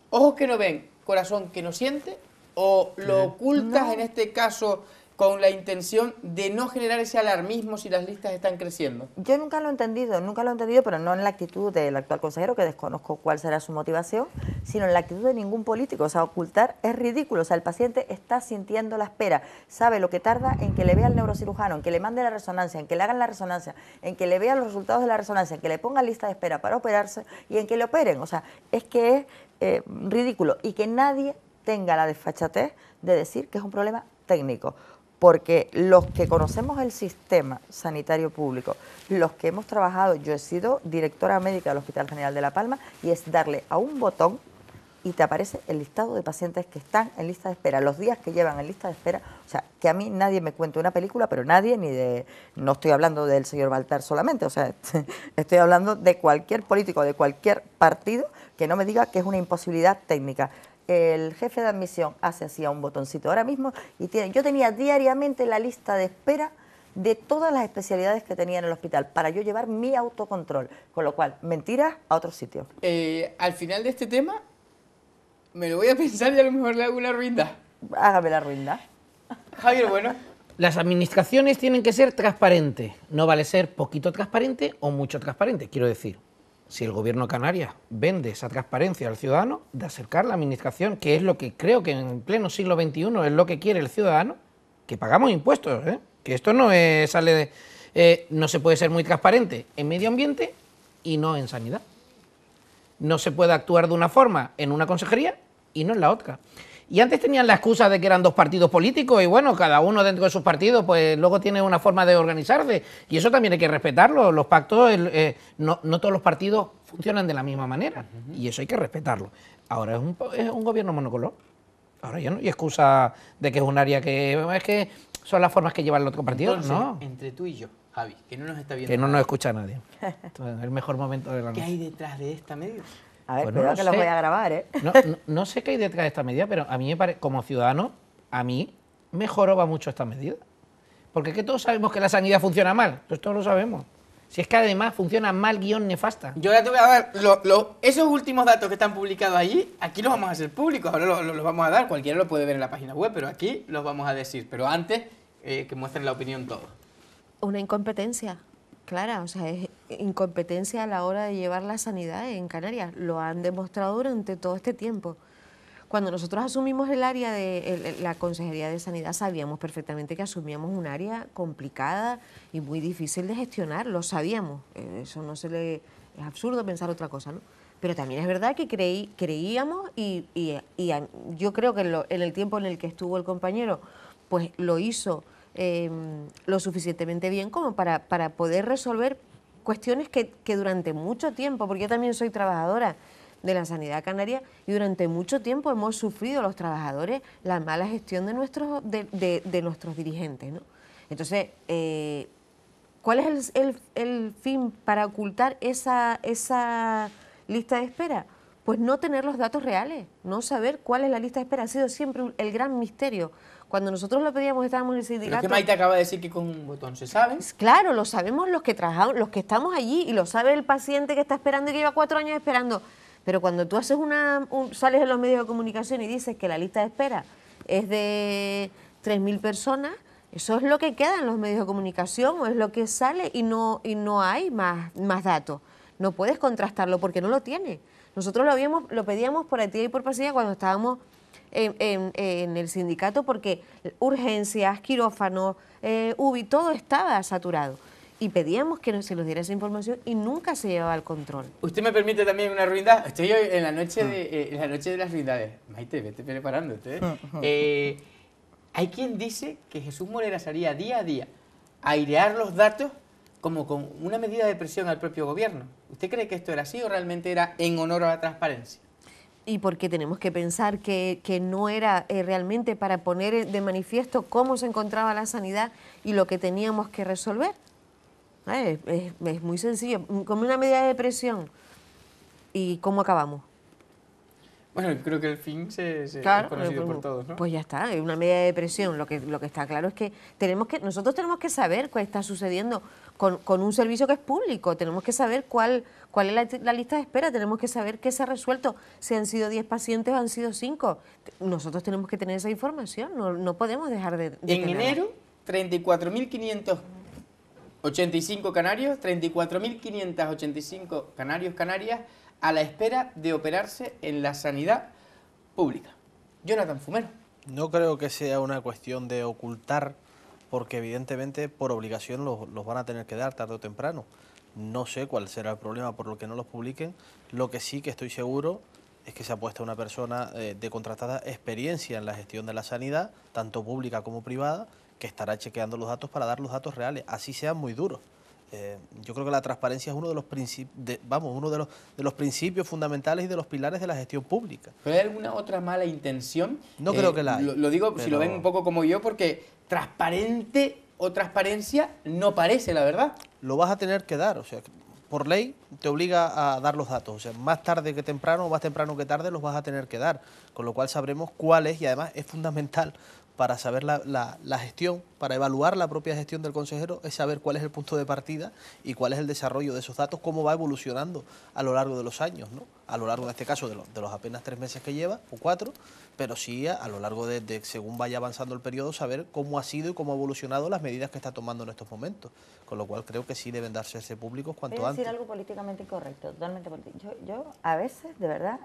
A: Ojos que no ven, corazón que no siente, o lo ocultas en este caso con la intención de no generar ese alarmismo si las listas están creciendo.
C: Yo nunca lo he entendido, nunca lo he entendido, pero no en la actitud del actual consejero, que desconozco cuál será su motivación, sino en la actitud de ningún político. O sea, ocultar es ridículo. O sea, el paciente está sintiendo la espera, sabe lo que tarda en que le vea al neurocirujano, en que le mande la resonancia, en que le hagan la resonancia, en que le vea los resultados de la resonancia, en que le pongan lista de espera para operarse y en que le operen. O sea, es que es eh, ridículo y que nadie tenga la desfachatez de decir que es un problema técnico porque los que conocemos el sistema sanitario público, los que hemos trabajado, yo he sido directora médica del Hospital General de La Palma y es darle a un botón y te aparece el listado de pacientes que están en lista de espera, los días que llevan en lista de espera. O sea, que a mí nadie me cuente una película, pero nadie, ni de. No estoy hablando del señor Baltar solamente, o sea, estoy hablando de cualquier político, de cualquier partido, que no me diga que es una imposibilidad técnica el jefe de admisión hace así a un botoncito ahora mismo y tiene, yo tenía diariamente la lista de espera de todas las especialidades que tenía en el hospital para yo llevar mi autocontrol, con lo cual mentiras a otro sitio.
A: Eh, al final de este tema me lo voy a pensar y a lo mejor le
C: hago una ruinda. Hágame la ruinda. Javier, bueno.
E: Las administraciones tienen que ser transparentes. No vale ser poquito transparente o mucho transparente, quiero decir si el gobierno Canarias vende esa transparencia al ciudadano, de acercar la administración, que es lo que creo que en pleno siglo XXI es lo que quiere el ciudadano, que pagamos impuestos, ¿eh? que esto no sale de, eh, no se puede ser muy transparente en medio ambiente y no en sanidad. No se puede actuar de una forma en una consejería y no en la otra. Y antes tenían la excusa de que eran dos partidos políticos y bueno, cada uno dentro de sus partidos pues luego tiene una forma de organizarse y eso también hay que respetarlo. Los pactos, eh, no, todos los partidos funcionan de la misma manera y eso hay que respetarlo. Ahora es un, gobierno monocolor. Ahora ya no hay excusa de que es un área que es que son las formas que lleva el otro partido, ¿no?
A: Entre tú y yo, Javi, que no nos está viendo. Que no nos
E: escucha nadie. el mejor momento de la noche. ¿Qué hay
A: detrás de esta medida
E: a ver, no que sé. voy a grabar, ¿eh? No, sé qué hay detrás de esta medida, pero a mí me parece, como ciudadano, a mí me va mucho esta medida. Porque es que todos sabemos que la sanidad funciona mal, pues todos lo sabemos. Si es que además funciona mal guión nefasta. Yo ahora te voy
A: a dar esos últimos datos que están publicados allí, aquí los vamos a hacer públicos, ahora los, vamos a dar, cualquiera lo puede ver en la página web, pero aquí los vamos a decir. Pero antes, eh, que muestren la opinión todos.
D: Una incompetencia, clara, o sea, es, incompetencia a la hora de llevar la sanidad en Canarias. Lo han demostrado durante todo este tiempo. Cuando nosotros asumimos el área de la Consejería de Sanidad, sabíamos perfectamente que asumíamos un área complicada y muy difícil de gestionar, lo sabíamos. Eh, eso no se le. Es absurdo pensar otra cosa, ¿no? Pero también es verdad que creí, creíamos y, yo creo que en, el tiempo en el que estuvo el compañero, pues lo hizo eh, lo suficientemente bien como para, para poder resolver cuestiones que, que durante mucho tiempo, porque yo también soy trabajadora de la sanidad canaria y durante mucho tiempo hemos sufrido los trabajadores la mala gestión de nuestros, de, nuestros dirigentes. Entonces, eh, ¿cuál es el, fin para ocultar esa, esa lista de espera? Pues no tener los datos reales, no saber cuál es la lista de espera. Ha sido siempre el gran misterio cuando nosotros lo pedíamos estábamos en el sindicato. es que Maite
A: acaba de decir que con un botón se
D: sabe. Claro, lo sabemos los que trabajamos, los que estamos allí y lo sabe el paciente que está esperando y que lleva cuatro años esperando. Pero cuando tú haces una, sales en los medios de comunicación y dices que la lista de espera es de 3.000 personas, eso es lo que queda en los medios de comunicación o es lo que sale y no, y no hay más, más datos. No puedes contrastarlo porque no lo tiene. Nosotros lo, habíamos, lo pedíamos por activa y por paciente cuando estábamos en, el sindicato porque urgencias, quirófanos, eh, UBI, todo estaba saturado y pedíamos que se nos diera esa información y nunca se llevaba al control. ¿Usted
A: me permite también una ruindad? Estoy hoy en la noche ah. de, eh, la noche de las ruindades. Maite, vete preparándote. ¿eh? Ah, ah, hay quien dice que Jesús Morera salía día a día a airear los datos como con una medida de presión al propio gobierno. ¿Usted cree que esto era así o realmente era en honor a la transparencia?
D: y porque tenemos que pensar que, no era eh, realmente para poner de manifiesto cómo se encontraba la sanidad y lo que teníamos que resolver. Ah, es, muy sencillo. Mm, como una medida de presión, ¿y cómo acabamos?
A: Bueno, creo que el fin se, se conocido por
D: todos, ¿no? Pues ya está, es una medida de presión. Lo que, lo que está claro es que tenemos que nosotros tenemos que saber qué está sucediendo con, un servicio que es público. Tenemos que saber cuál, cuál es la, lista de espera, tenemos que saber qué se ha resuelto, si han sido 10 pacientes o han sido 5. Nosotros tenemos que tener esa información, no, podemos dejar de... de en enero,
A: 34.585 canarios, 34.585 canarios, canarias, a la espera de operarse en la sanidad pública.
B: Jonathan Fumero. No creo que sea una cuestión de ocultar porque evidentemente por obligación los, van a tener que dar tarde o temprano. No sé cuál será el problema por lo que no los publiquen. Lo que sí que estoy seguro es que se ha puesto una persona eh, de contratada experiencia en la gestión de la sanidad, tanto pública como privada, que estará chequeando los datos para dar los datos reales, así sean muy duros. Eh, yo creo que la transparencia es uno de los principios, vamos, uno de los, de los principios fundamentales y de los pilares de la gestión pública. ¿Pero hay alguna otra mala intención?
A: No creo eh, que la haya. Lo, digo, si lo ven un poco como yo, porque transparente o transparencia
B: no parece, la verdad. Lo vas a tener que dar, o sea, por ley te obliga a dar los datos, o sea, más tarde que temprano o más temprano que tarde los vas a tener que dar, con lo cual sabremos cuál es y además es fundamental para saber la, gestión, para evaluar la propia gestión del consejero, es saber cuál es el punto de partida y cuál es el desarrollo de esos datos, cómo va evolucionando a lo largo de los años, ¿no? a lo largo en este caso de, los apenas tres meses que lleva, o cuatro, pero sí a, lo largo de, según vaya avanzando el periodo, saber cómo ha sido y cómo ha evolucionado las medidas que está tomando en estos
C: momentos. Con lo cual creo que sí deben darse ese públicos cuanto antes. decir algo políticamente incorrecto, totalmente político. Yo, yo, a veces, de verdad,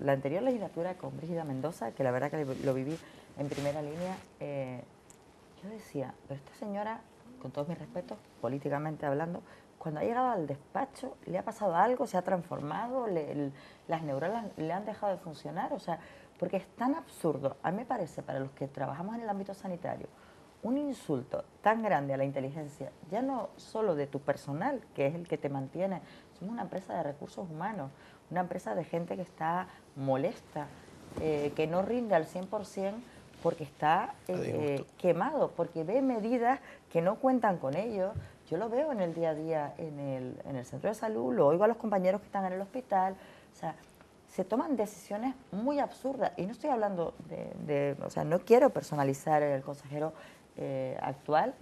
C: la anterior legislatura con Brígida Mendoza, que la verdad que lo viví en primera línea, eh, yo decía, pero esta señora, con todos mis respetos, políticamente hablando, cuando ha llegado al despacho, ¿le ha pasado algo? ¿Se ha transformado? ¿Las neuronas le han dejado de funcionar? O sea, porque es tan absurdo, a mí me parece, para los que trabajamos en el ámbito sanitario, un insulto tan grande a la inteligencia, ya no solo de tu personal, que es el que te mantiene, somos una empresa de recursos humanos, una empresa de gente que está molesta, eh, que no rinde al 100% porque está eh, quemado, porque ve medidas que no cuentan con ellos. Yo lo veo en el día a día en el, en el centro de salud, lo oigo a los compañeros que están en el hospital. O sea, se toman decisiones muy absurdas. Y no estoy hablando de, o sea, no quiero personalizar el consejero eh, actual.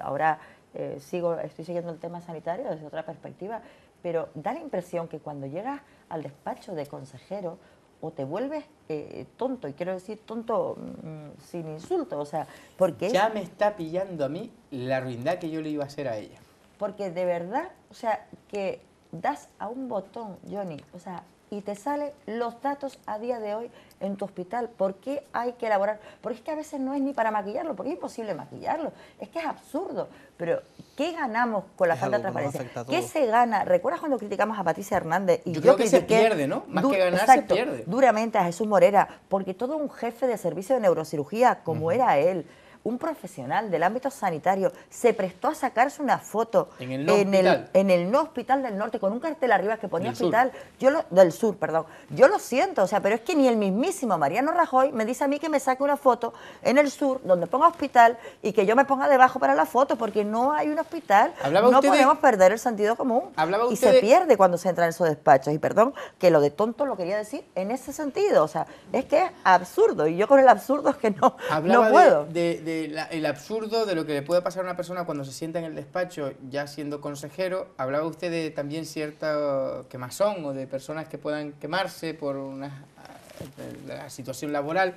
C: Ahora eh, sigo, estoy siguiendo el tema sanitario desde otra perspectiva, pero da la impresión que cuando llegas al despacho de consejero, o te vuelves eh, tonto, y quiero decir tonto mm, sin insulto, o sea, porque... Ya me está pillando a mí la ruindad que yo le iba a hacer a ella. Porque de verdad, o sea, que das a un botón, Johnny, o sea, y te salen los datos a día de hoy en tu hospital. ¿Por qué hay que elaborar? Porque es que a veces no es ni para maquillarlo, porque es imposible maquillarlo. Es que es absurdo. Pero, ¿qué ganamos con la falta de transparencia? ¿Qué se gana? ¿Recuerdas cuando criticamos a Patricia Hernández? Y yo, yo creo que se pierde, ¿no? Más que ganar, se pierde. Duramente a Jesús Morera, porque todo un jefe de servicio de neurocirugía, como era él, un profesional del ámbito sanitario se prestó a sacarse una foto en el no, hospital. del norte con un cartel arriba que ponía hospital Yo del sur, perdón. Yo lo siento, o sea, pero es que ni el mismísimo Mariano Rajoy me dice a mí que me saque una foto en el sur donde ponga hospital y que yo me ponga debajo para la foto porque no hay un hospital. no podemos perder el sentido común. y se pierde cuando se entra en esos despachos. Y perdón que lo de tonto lo quería decir en ese sentido. O sea, es que es absurdo y yo con el absurdo es que no, no puedo.
A: De, eh, el, absurdo de lo que le puede pasar a una persona cuando se sienta en el despacho ya siendo consejero. Hablaba usted de también cierta uh, quemazón o de personas que puedan quemarse por una uh, la situación laboral.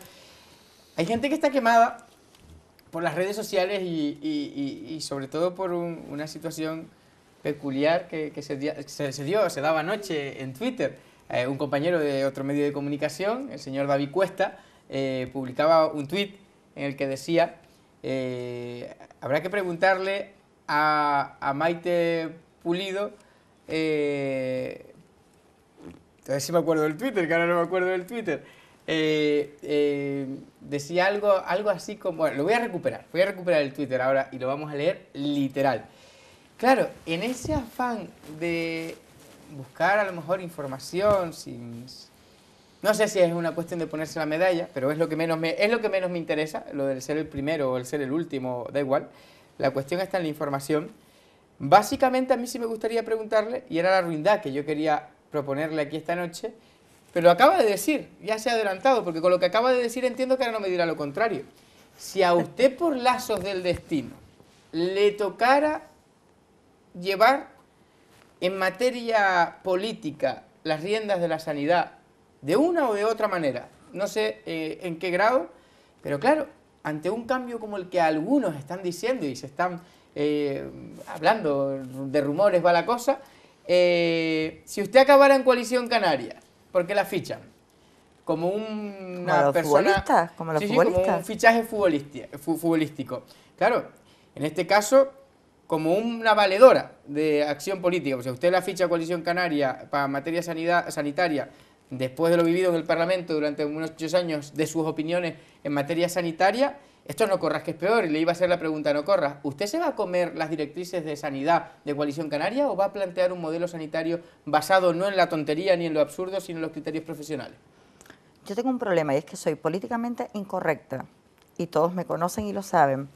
A: Hay gente que está quemada por las redes sociales y, sobre todo por una situación peculiar que, se, dio, se daba anoche en Twitter. Eh, un compañero de otro medio de comunicación, el señor David Cuesta, eh, publicaba un tuit en el que decía eh, habrá que preguntarle a, a Maite Pulido. Eh, ver si me acuerdo del Twitter, que ahora no me acuerdo del Twitter. Eh, eh, decía algo, algo así como, bueno, lo voy a recuperar, voy a recuperar el Twitter ahora y lo vamos a leer literal. Claro, en ese afán de buscar a lo mejor información sin, no sé si es una cuestión de ponerse la medalla, pero es lo que menos me, es lo que menos me interesa, lo del ser el primero o el ser el último, da igual. La cuestión está en la información. Básicamente a mí sí me gustaría preguntarle, y era la ruindad que yo quería proponerle aquí esta noche, pero acaba de decir, ya se ha adelantado, porque con lo que acaba de decir entiendo que ahora no me dirá lo contrario. Si a usted por lazos del destino le tocara llevar en materia política las riendas de la sanidad de una o de otra manera. No sé eh, en qué grado, pero claro, ante un cambio como el que algunos están diciendo y se están eh, hablando de rumores, va la cosa, eh, si usted acabara en coalición canaria, porque la fichan, como un, una como un fichaje futbolístico. Claro, en este caso, como una valedora de acción política. O sea, usted la ficha Coalición Canaria para materia sanitaria después de lo vivido en el Parlamento durante unos ocho años de sus opiniones en materia sanitaria, esto no corras que es peor, y le iba a hacer la pregunta no corras, ¿usted se va a comer las directrices de sanidad de Coalición Canaria o va a plantear un modelo sanitario basado no en la tontería ni en lo absurdo, sino en los criterios profesionales?
C: Yo tengo un problema y es que soy políticamente incorrecta y todos me conocen y lo saben.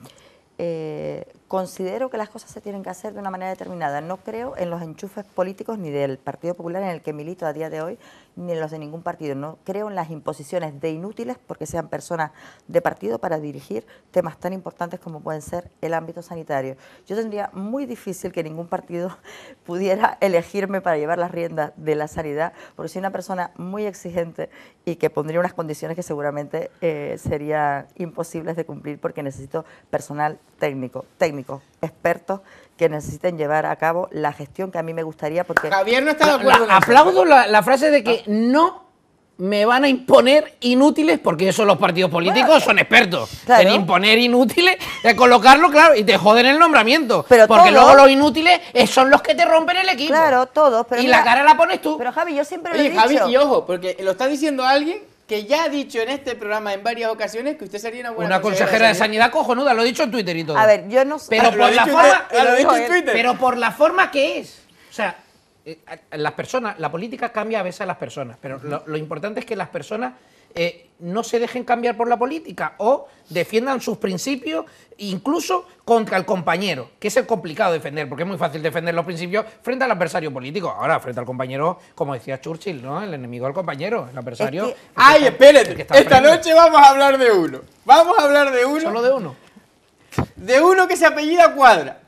C: Eh, considero que las cosas se tienen que hacer de una manera determinada. No creo en los enchufes políticos ni del Partido Popular en el que milito a día de hoy ni en los de ningún partido. No creo en las imposiciones de inútiles porque sean personas de partido para dirigir temas tan importantes como pueden ser el ámbito sanitario. Yo tendría muy difícil que ningún partido pudiera elegirme para llevar las riendas de la sanidad, porque soy una persona muy exigente y que pondría unas condiciones que seguramente eh, serían imposibles de cumplir porque necesito personal técnico, técnico, expertos que necesiten llevar a cabo la gestión que a mí me gustaría porque... Javier no está de acuerdo. aplaudo
E: la, frase de que ah. no me van a imponer inútiles, porque eso los partidos políticos son expertos en imponer inútiles, de colocarlo, claro, y te joden el nombramiento. porque luego los inútiles eh, son los que te rompen el equipo. Claro,
C: todos. y la cara la
E: pones tú. Pero Javi, yo siempre
C: lo he dicho. Javi, y ojo,
E: porque lo está diciendo
A: alguien que ya ha dicho en este programa en varias ocasiones que usted sería una buena Una consejera, de
E: sanidad, cojonuda, lo he dicho en Twitter y todo. A
A: ver, yo no sé. Pero, ah, por la, forma, pero
E: por la forma que es. O sea, eh, las personas, la política cambia a veces a las personas, pero lo importante es que las personas eh, no se dejen cambiar por la política o defiendan sus principios incluso contra el compañero, que es el complicado defender, porque es muy fácil defender los principios frente al adversario político. Ahora, frente al compañero, como decía Churchill, ¿no? El enemigo del compañero, el adversario. ¡Ay, espérate! Esta noche vamos a hablar de uno. Vamos a hablar de uno. Solo de uno. De uno que se apellida Cuadra.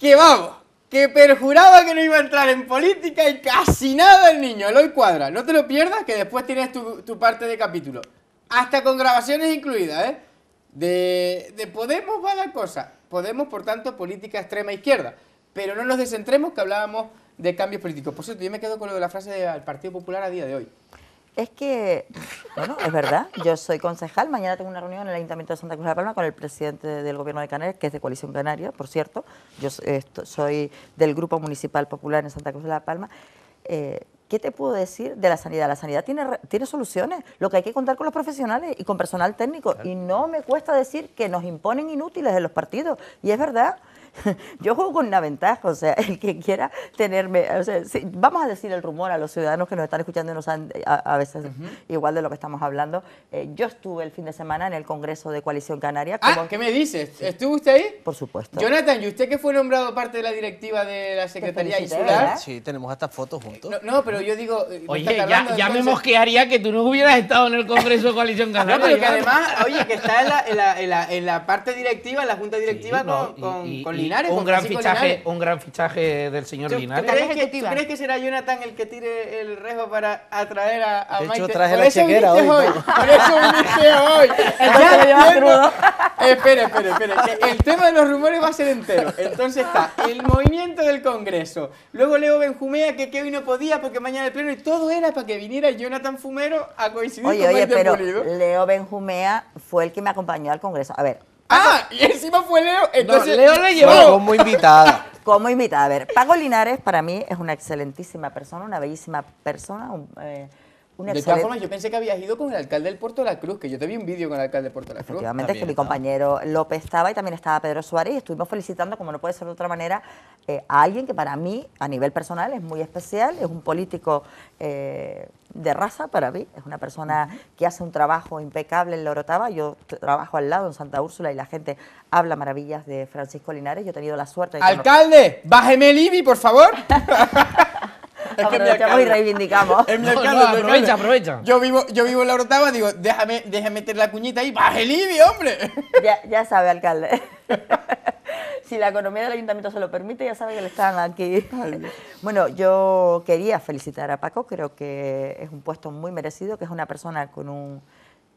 A: Que vamos que perjuraba que no iba a entrar en política y casi nada el niño, hoy Cuadra. No te lo pierdas, que después tienes tu, parte de capítulo. Hasta con grabaciones incluidas, ¿eh? De, de Podemos va la cosa. Podemos, por tanto, política extrema izquierda. Pero no nos descentremos que hablábamos de cambios políticos. Por cierto, yo me quedo con lo de la frase
C: del Partido Popular a día de hoy es que, bueno, es verdad, yo soy concejal, mañana tengo una reunión en el Ayuntamiento de Santa Cruz de la Palma con el presidente del Gobierno de Canarias, que es de Coalición Canaria, por cierto, yo soy del Grupo Municipal Popular en Santa Cruz de la Palma. Eh, ¿Qué te puedo decir de la sanidad? La sanidad tiene, tiene soluciones, lo que hay que contar con los profesionales y con personal técnico, y no me cuesta decir que nos imponen inútiles en los partidos, y es verdad. yo juego con una ventaja, o sea, el que quiera tenerme, o sea, vamos a decir el rumor a los ciudadanos que nos están escuchando y nos han, eh, a, veces igual de lo que estamos hablando. Eh, yo estuve el fin de semana en el Congreso de Coalición Canaria. Ah, ¿qué me dices? ¿Estuvo usted ahí? Por supuesto. Jonathan, ¿y usted que fue nombrado parte de la directiva de la Secretaría Insular?
E: Sí, tenemos hasta fotos juntos.
C: No, pero
A: yo digo... Eh, oye, ya, me
E: mosquearía que tú no hubieras estado en el Congreso de Coalición ah, Canaria. no, pero que además,
A: oye, que está en la, en la, parte directiva, en la junta directiva con, un gran, fichaje,
E: un gran fichaje del señor Linares. crees,
A: que, será Jonathan el que tire el rejo para atraer a, a De hecho, Maite? la chequera hoy. hoy. Por eso viniste hoy. espera, espera, espera. Que el tema de los rumores va a ser entero. Entonces está el movimiento del Congreso. Luego Leo Benjumea que, que hoy no podía porque mañana
C: el pleno. Y todo era para que viniera Jonathan Fumero a coincidir oye, con oye, oye, pero Leo Benjumea fue el que me acompañó al Congreso. A ver,
A: Ah, ah, y encima fue Leo. Entonces, Leo le llevó. como invitada.
C: como invitada. A ver, Pago Linares para mí es una excelentísima persona, una bellísima persona. Un, eh, de todas formas, yo pensé que habías ido con el alcalde del Puerto de la Cruz, que yo te vi un vídeo con el alcalde del Puerto de la Cruz. Efectivamente, es que mi compañero López estaba y también estaba Pedro Suárez y estuvimos felicitando, como no puede ser de otra manera, eh, a alguien que para mí, a nivel personal, es muy especial, es un político eh, de raza para mí, es una persona que hace un trabajo impecable en Lorotava, yo trabajo al lado en Santa Úrsula y la gente habla maravillas de Francisco Linares, yo he tenido la suerte de... ¡Alcalde,
A: bájeme el IBI, por favor! Es aprovechamos y reivindicamos. aprovecha, aprovecha. Yo vivo, yo vivo en la Orotava, digo, déjame, déjame meter la cuñita ahí, baje el
C: hombre. Ya, sabe, alcalde. si la economía del ayuntamiento se lo permite, ya sabe que le están aquí. bueno, yo quería felicitar a Paco, creo que es un puesto muy merecido, que es una persona con un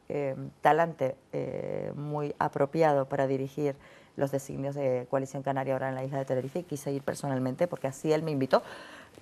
C: eh, talante eh, muy apropiado para dirigir los designios de Coalición Canaria ahora en la isla de Tenerife y quise ir personalmente porque así él me invitó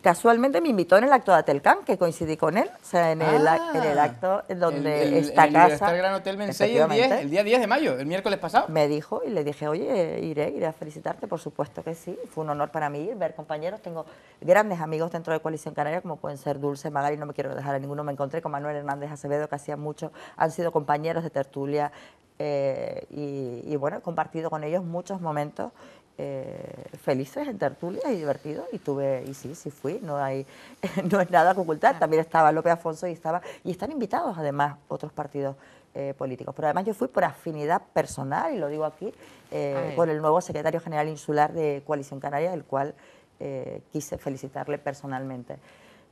C: casualmente me invitó en el acto de Atelcán, que coincidí con él, o sea, en, el, ah. el, acto donde esta casa... El Gran
A: Hotel Mensei el,
C: día 10 de mayo, el miércoles pasado. Me dijo y le dije, oye, iré, iré a felicitarte, por supuesto que sí, fue un honor para mí ir, ver compañeros, tengo grandes amigos dentro de Coalición Canaria, como pueden ser Dulce, Magali, no me quiero dejar a ninguno, me encontré con Manuel Hernández Acevedo, que hacía mucho, han sido compañeros de tertulia, eh, y, y, bueno, he compartido con ellos muchos momentos eh, felices en tertulias y divertidos y tuve y sí sí fui no hay no es nada que ocultar también estaba López Afonso y estaba y están invitados además otros partidos eh, políticos pero además yo fui por afinidad personal y lo digo aquí con eh, el nuevo secretario general insular de Coalición Canaria el cual quise felicitarle personalmente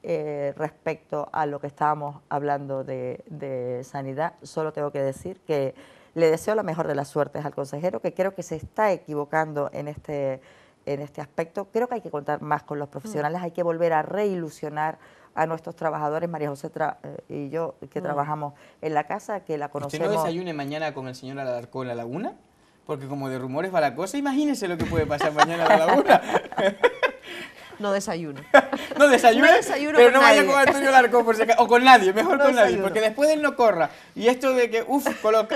C: respecto a lo que estábamos hablando de sanidad solo tengo que decir que le deseo la mejor de las suertes al consejero, que creo que se está equivocando en este, en este aspecto. Creo que hay que contar más con los mm. profesionales, hay que volver a reilusionar a nuestros trabajadores, María José eh, y yo, que mm. trabajamos en la casa, que la conocemos. ¿Usted no desayune
A: mañana con el señor Alarcón en la laguna? Porque como de rumores va la cosa, imagínese lo que puede pasar mañana en la laguna.
D: no desayuno. no desayuno pero no vaya con Antonio Larco o con nadie, mejor con nadie, porque después él no corra. Y esto de que, uff,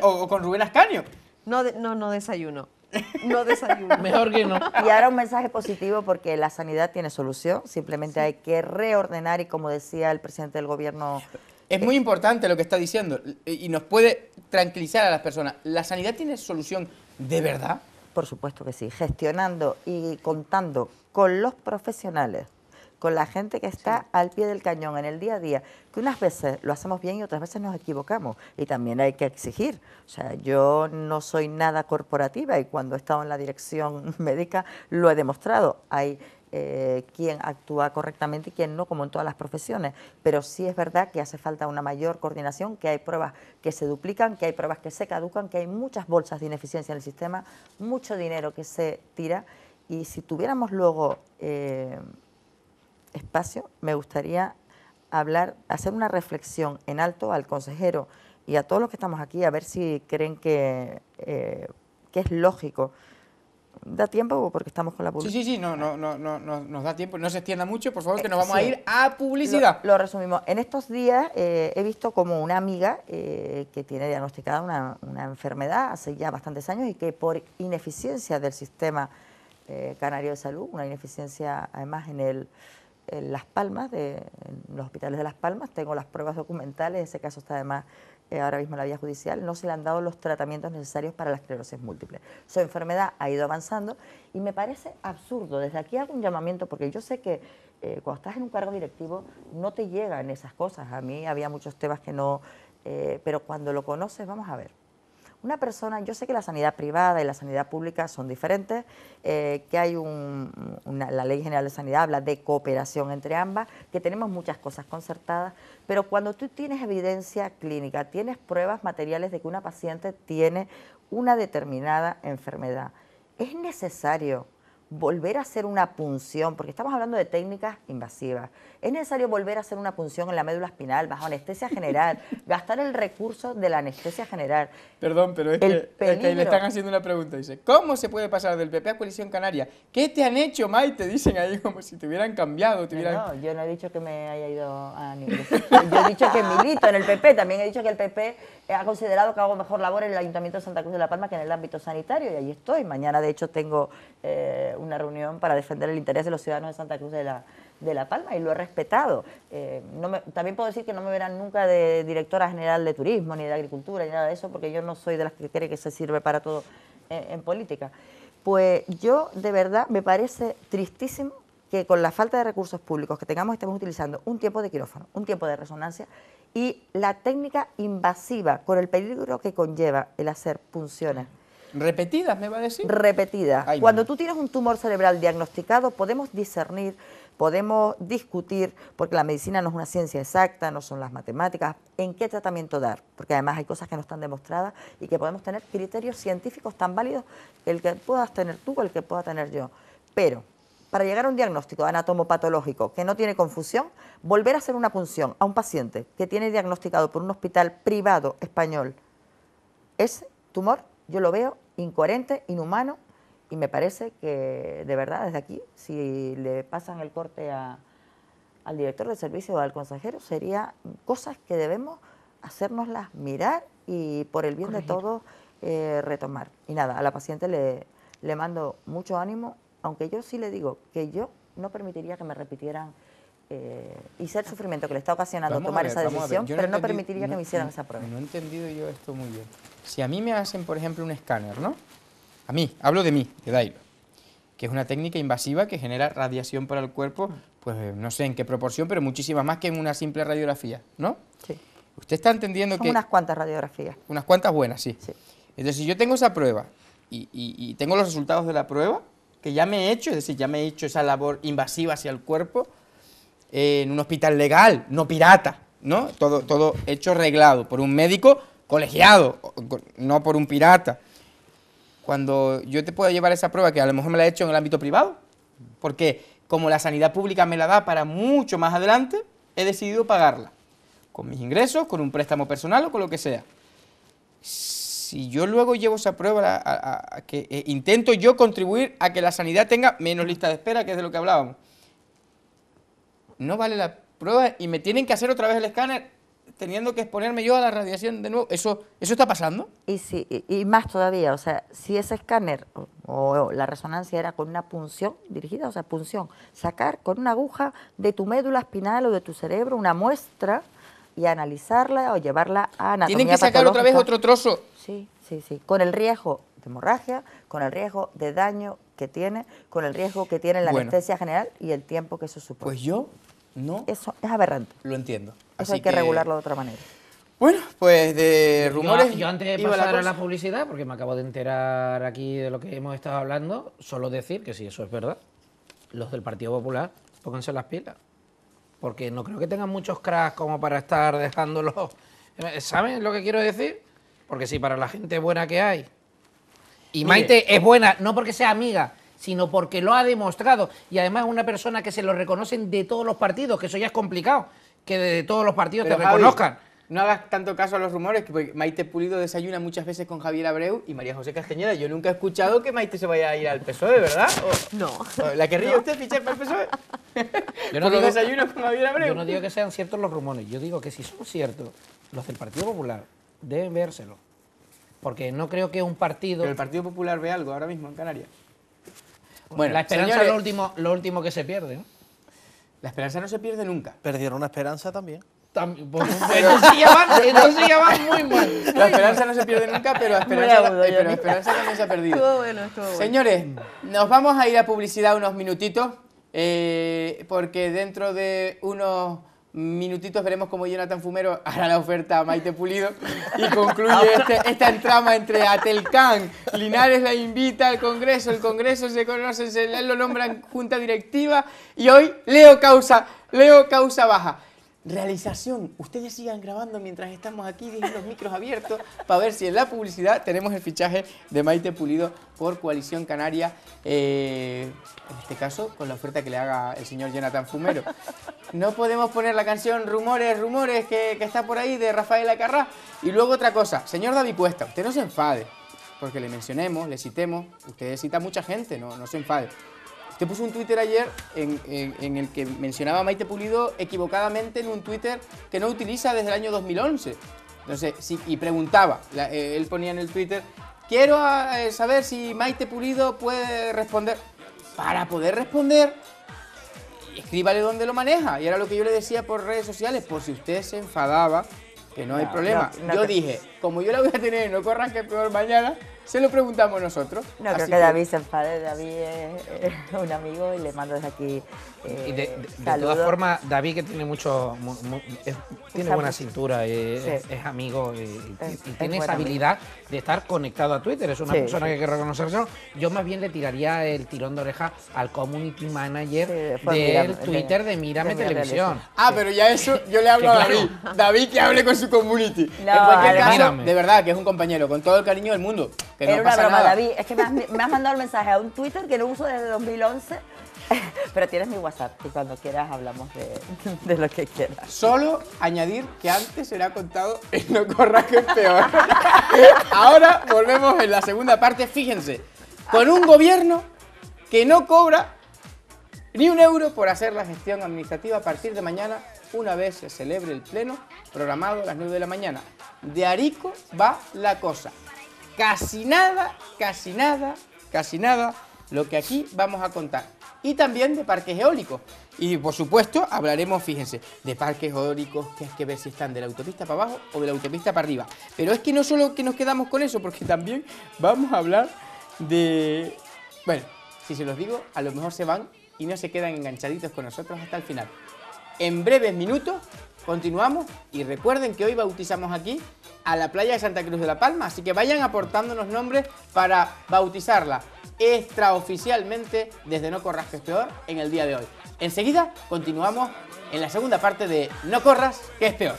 D: o, con Rubén ascaño No, no, no desayuno. No desayuno. Mejor que no. Y
C: ahora un mensaje positivo porque la sanidad tiene solución, simplemente hay que reordenar y como decía el presidente del gobierno... Es muy eh, importante lo que está diciendo y nos puede tranquilizar a las personas. ¿La sanidad tiene solución de verdad? Por supuesto que sí, gestionando y contando con los profesionales con la gente que está al pie del cañón en el día a día, que unas veces lo hacemos bien y otras veces nos equivocamos. Y también hay que exigir. O sea, yo no soy nada corporativa y cuando he estado en la dirección médica lo he demostrado. Hay eh, quien actúa correctamente y quien no, como en todas las profesiones. Pero sí es verdad que hace falta una mayor coordinación, que hay pruebas que se duplican, que hay pruebas que se caducan, que hay muchas bolsas de ineficiencia en el sistema, mucho dinero que se tira. Y si tuviéramos luego eh, espacio me gustaría hablar, hacer una reflexión en alto al consejero y a todos los que estamos aquí, a ver si creen que, eh, es lógico. ¿Da tiempo porque estamos con la publicidad? Sí, sí, sí, no, no,
A: no, no, nos da tiempo. No se extienda mucho, por favor, que nos eh, vamos a ir
C: a publicidad. Lo, resumimos. En estos días eh, he visto como una amiga que tiene diagnosticada una, enfermedad hace ya bastantes años y que por ineficiencia del sistema canario de salud, una ineficiencia además en el en Las Palmas, de, en los hospitales de Las Palmas, tengo las pruebas documentales, ese caso está además eh, ahora mismo en la vía judicial, no se le han dado los tratamientos necesarios para la esclerosis múltiple. Su enfermedad ha ido avanzando y me parece absurdo, desde aquí hago un llamamiento, porque yo sé que eh, cuando estás en un cargo directivo no te llegan esas cosas, a mí había muchos temas que no, eh, pero cuando lo conoces, vamos a ver, una persona, yo sé que la sanidad privada y la sanidad pública son diferentes, eh, que hay una, la Ley General de Sanidad habla de cooperación entre ambas, que tenemos muchas cosas concertadas, pero cuando tú tienes evidencia clínica, tienes pruebas materiales de que una paciente tiene una determinada enfermedad, es necesario volver a hacer una punción, porque estamos hablando de técnicas invasivas, es necesario volver a hacer una punción en la médula espinal bajo anestesia general, gastar el recurso de la anestesia general.
A: Perdón, pero es que, le están haciendo una pregunta, dice, ¿cómo se puede pasar del PP a Coalición Canaria? ¿Qué
C: te han hecho, te Dicen ahí como si te hubieran cambiado. Eh, no, yo no he dicho que me haya ido a ningún... Yo he dicho que milito en el PP, también he dicho que el PP ha considerado que hago mejor labor en el Ayuntamiento de Santa Cruz de la Palma que en el ámbito sanitario, y ahí estoy. Mañana, de hecho, tengo... Eh, una reunión para defender el interés de los ciudadanos de Santa Cruz de la, de la Palma y lo he respetado. Eh, no también puedo decir que no me verán nunca de directora general de turismo, ni de agricultura, ni nada de eso, porque yo no soy de las que cree que se sirve para todo en, política. Pues yo de verdad me parece tristísimo que con la falta de recursos públicos que tengamos estemos utilizando un tiempo de quirófano, un tiempo de resonancia y la técnica invasiva con el peligro que conlleva el hacer punciones Repetidas, me va a decir. Repetidas. Cuando tú tienes un tumor cerebral diagnosticado, podemos discernir, podemos discutir, porque la medicina no es una ciencia exacta, no son las matemáticas, en qué tratamiento dar, porque además hay cosas que no están demostradas y que podemos tener criterios científicos tan válidos que el que puedas tener tú o el que pueda tener yo. Pero para llegar a un diagnóstico anatomopatológico que no tiene confusión, volver a hacer una punción a un paciente que tiene diagnosticado por un hospital privado español es tumor yo lo veo incoherente, inhumano y me parece que de verdad desde aquí, si le pasan el corte al director de servicio o al consejero, sería cosas que debemos hacernoslas mirar y por el bien de todos eh, retomar. Y nada, a la paciente le mando mucho ánimo, aunque yo sí le digo que yo no permitiría que me repitieran eh, y ser el ah. sufrimiento que le está ocasionando tomar esa decisión, pero no, permitiría que me hicieran mm, esa
A: prueba. No he entendido yo esto muy bien. Si a mí me hacen, por ejemplo, un escáner, ¿no? A mí, hablo de mí, de Dailo, que es una técnica invasiva que genera radiación para el cuerpo, mm. pues eh, no sé en qué proporción, pero muchísima más que en una simple radiografía, ¿no? Sí. Usted está entendiendo Son que... unas
C: cuantas radiografías.
A: Unas cuantas buenas, sí. sí. Entonces, si yo tengo esa prueba y, y tengo los resultados de la prueba, que ya me he hecho, es decir, ya me he hecho esa labor invasiva hacia el cuerpo, en un hospital legal, no pirata, ¿no? Todo, todo hecho reglado por un médico colegiado, no por un pirata. Cuando yo te puedo llevar esa prueba que a lo mejor me la he hecho en el ámbito privado, porque como la sanidad pública me la da para mucho más adelante, he decidido pagarla, con mis ingresos, con un préstamo personal o con lo que sea si yo luego llevo esa prueba, a, que eh, intento yo contribuir a que la sanidad tenga menos lista de espera, que es de lo que hablábamos no vale la prueba y me tienen que hacer otra vez el escáner teniendo que exponerme yo a la radiación de nuevo. ¿Eso,
C: eso está pasando? Y, sí, y, más todavía, o sea, si ese escáner o, la resonancia era con una punción dirigida, o sea, punción, sacar con una aguja de tu médula espinal o de tu cerebro una muestra y analizarla o llevarla a anatomía Tienen que sacar otra vez otro
A: trozo. Sí,
C: sí, sí, con el riesgo de hemorragia, con el riesgo de daño que tiene, con el riesgo que tiene la anestesia general y el tiempo que eso supone. Pues yo no. Eso es aberrante. Lo entiendo. Eso hay que, regularlo de otra manera.
E: Bueno, pues de rumores. Yo, antes de pasar la a la publicidad, porque me acabo de enterar aquí de lo que hemos estado hablando, solo decir que si eso es verdad, los del Partido Popular, pónganse las pilas. Porque no creo que tengan muchos cracks como para estar dejándolos. Eh, ¿Saben lo que quiero decir? Porque si para la gente buena que hay. Y Maite es buena, no porque sea amiga, sino porque lo ha demostrado. Y además es una persona que se lo reconocen de todos los partidos, que eso ya es complicado, que de todos los partidos te reconozcan.
A: No hagas tanto caso a los rumores, que Maite Pulido desayuna muchas veces con Javier Abreu y María José Castañeda. Yo nunca he escuchado que Maite se vaya a ir al PSOE, ¿verdad?
E: no. ¿La que ríe usted
A: fichar para el PSOE? Yo no, digo, con Javier Abreu. yo no digo que
E: sean ciertos los rumores, yo digo que si son ciertos, los del Partido Popular deben vérselo. Porque no creo que un partido... el Partido Popular ve algo ahora mismo en Canarias. Bueno, la esperanza es lo último, lo último que se pierde. ¿no?
B: La esperanza no se pierde nunca. Perdieron una esperanza también. pues, muy
E: mal. la esperanza no se pierde
B: nunca,
A: pero la esperanza, también se ha perdido. Estuvo bueno, estuvo bueno. Señores, nos vamos a ir a publicidad unos minutitos, eh, porque dentro de unos minutitos veremos cómo Jonathan Fumero hará la oferta a Maite Pulido y concluye este, esta trama entre Atelcán, Linares la invita al Congreso, el Congreso se conoce, se lo nombran junta directiva y hoy Leo causa, Leo causa baja. Realización, ustedes sigan grabando mientras estamos aquí, dejen los micros abiertos para ver si en la publicidad tenemos el fichaje de Maite Pulido por Coalición Canaria. Eh, en este caso con la oferta que le haga el señor Jonathan Fumero. No podemos poner la canción Rumores, Rumores que, está por ahí de Rafael Acarrá. Y luego otra cosa, señor David Puesta, usted no se enfade, porque le mencionemos, le citemos, usted cita a mucha gente, no, no se enfade. Usted puso un Twitter ayer en, en, el que mencionaba a Maite Pulido equivocadamente en un Twitter que no utiliza desde el año 2011. Entonces, sí, y preguntaba, eh, él ponía en el Twitter, quiero eh, saber si Maite Pulido puede responder para poder responder, escríbale dónde lo maneja. Y era lo que yo le decía por redes sociales, por si usted se enfadaba, que no, hay problema. yo dije, como yo la voy a tener, no corran que peor mañana, se lo preguntamos nosotros. No, creo que, David
C: se enfade. David es un amigo y le mando desde aquí.
E: Eh, de, todas formas, David, que tiene mucho. tiene buena cintura, eh, es, amigo eh, y, tiene esa habilidad de estar conectado a Twitter. Es una persona que hay que reconocerse. Yo más bien le tiraría el tirón de oreja al community manager del Twitter de Mírame, Televisión.
A: Ah, pero ya eso yo
C: le hablo a David.
A: David que hable con su community. de verdad que es un compañero con todo
C: el cariño del mundo. Era una broma, David. Es que me has, mandado el mensaje a un Twitter que no uso desde 2011. Pero tienes mi WhatsApp y cuando quieras hablamos de, lo que quieras. Solo añadir que antes
A: era contado
C: en No corra que peor.
A: Ahora volvemos en la segunda parte. Fíjense, con un gobierno que no cobra ni un euro por hacer la gestión administrativa a partir de mañana, una vez se celebre el pleno programado a las 9 de la mañana. De Arico va la cosa casi nada, casi nada, casi nada lo que aquí vamos a contar. Y también de parques eólicos. Y por supuesto hablaremos, fíjense, de parques eólicos que es que ver si están de la autopista para abajo o de la autopista para arriba. Pero es que no solo que nos quedamos con eso, porque también vamos a hablar de... Bueno, si se los digo, a lo mejor se van y no se quedan enganchaditos con nosotros hasta el final. En breves minutos Continuamos y recuerden que hoy bautizamos aquí a la playa de Santa Cruz de la Palma, así que vayan aportándonos nombres para bautizarla extraoficialmente desde No Corras que es peor en el día de hoy. Enseguida continuamos en la segunda parte de No Corras que es peor.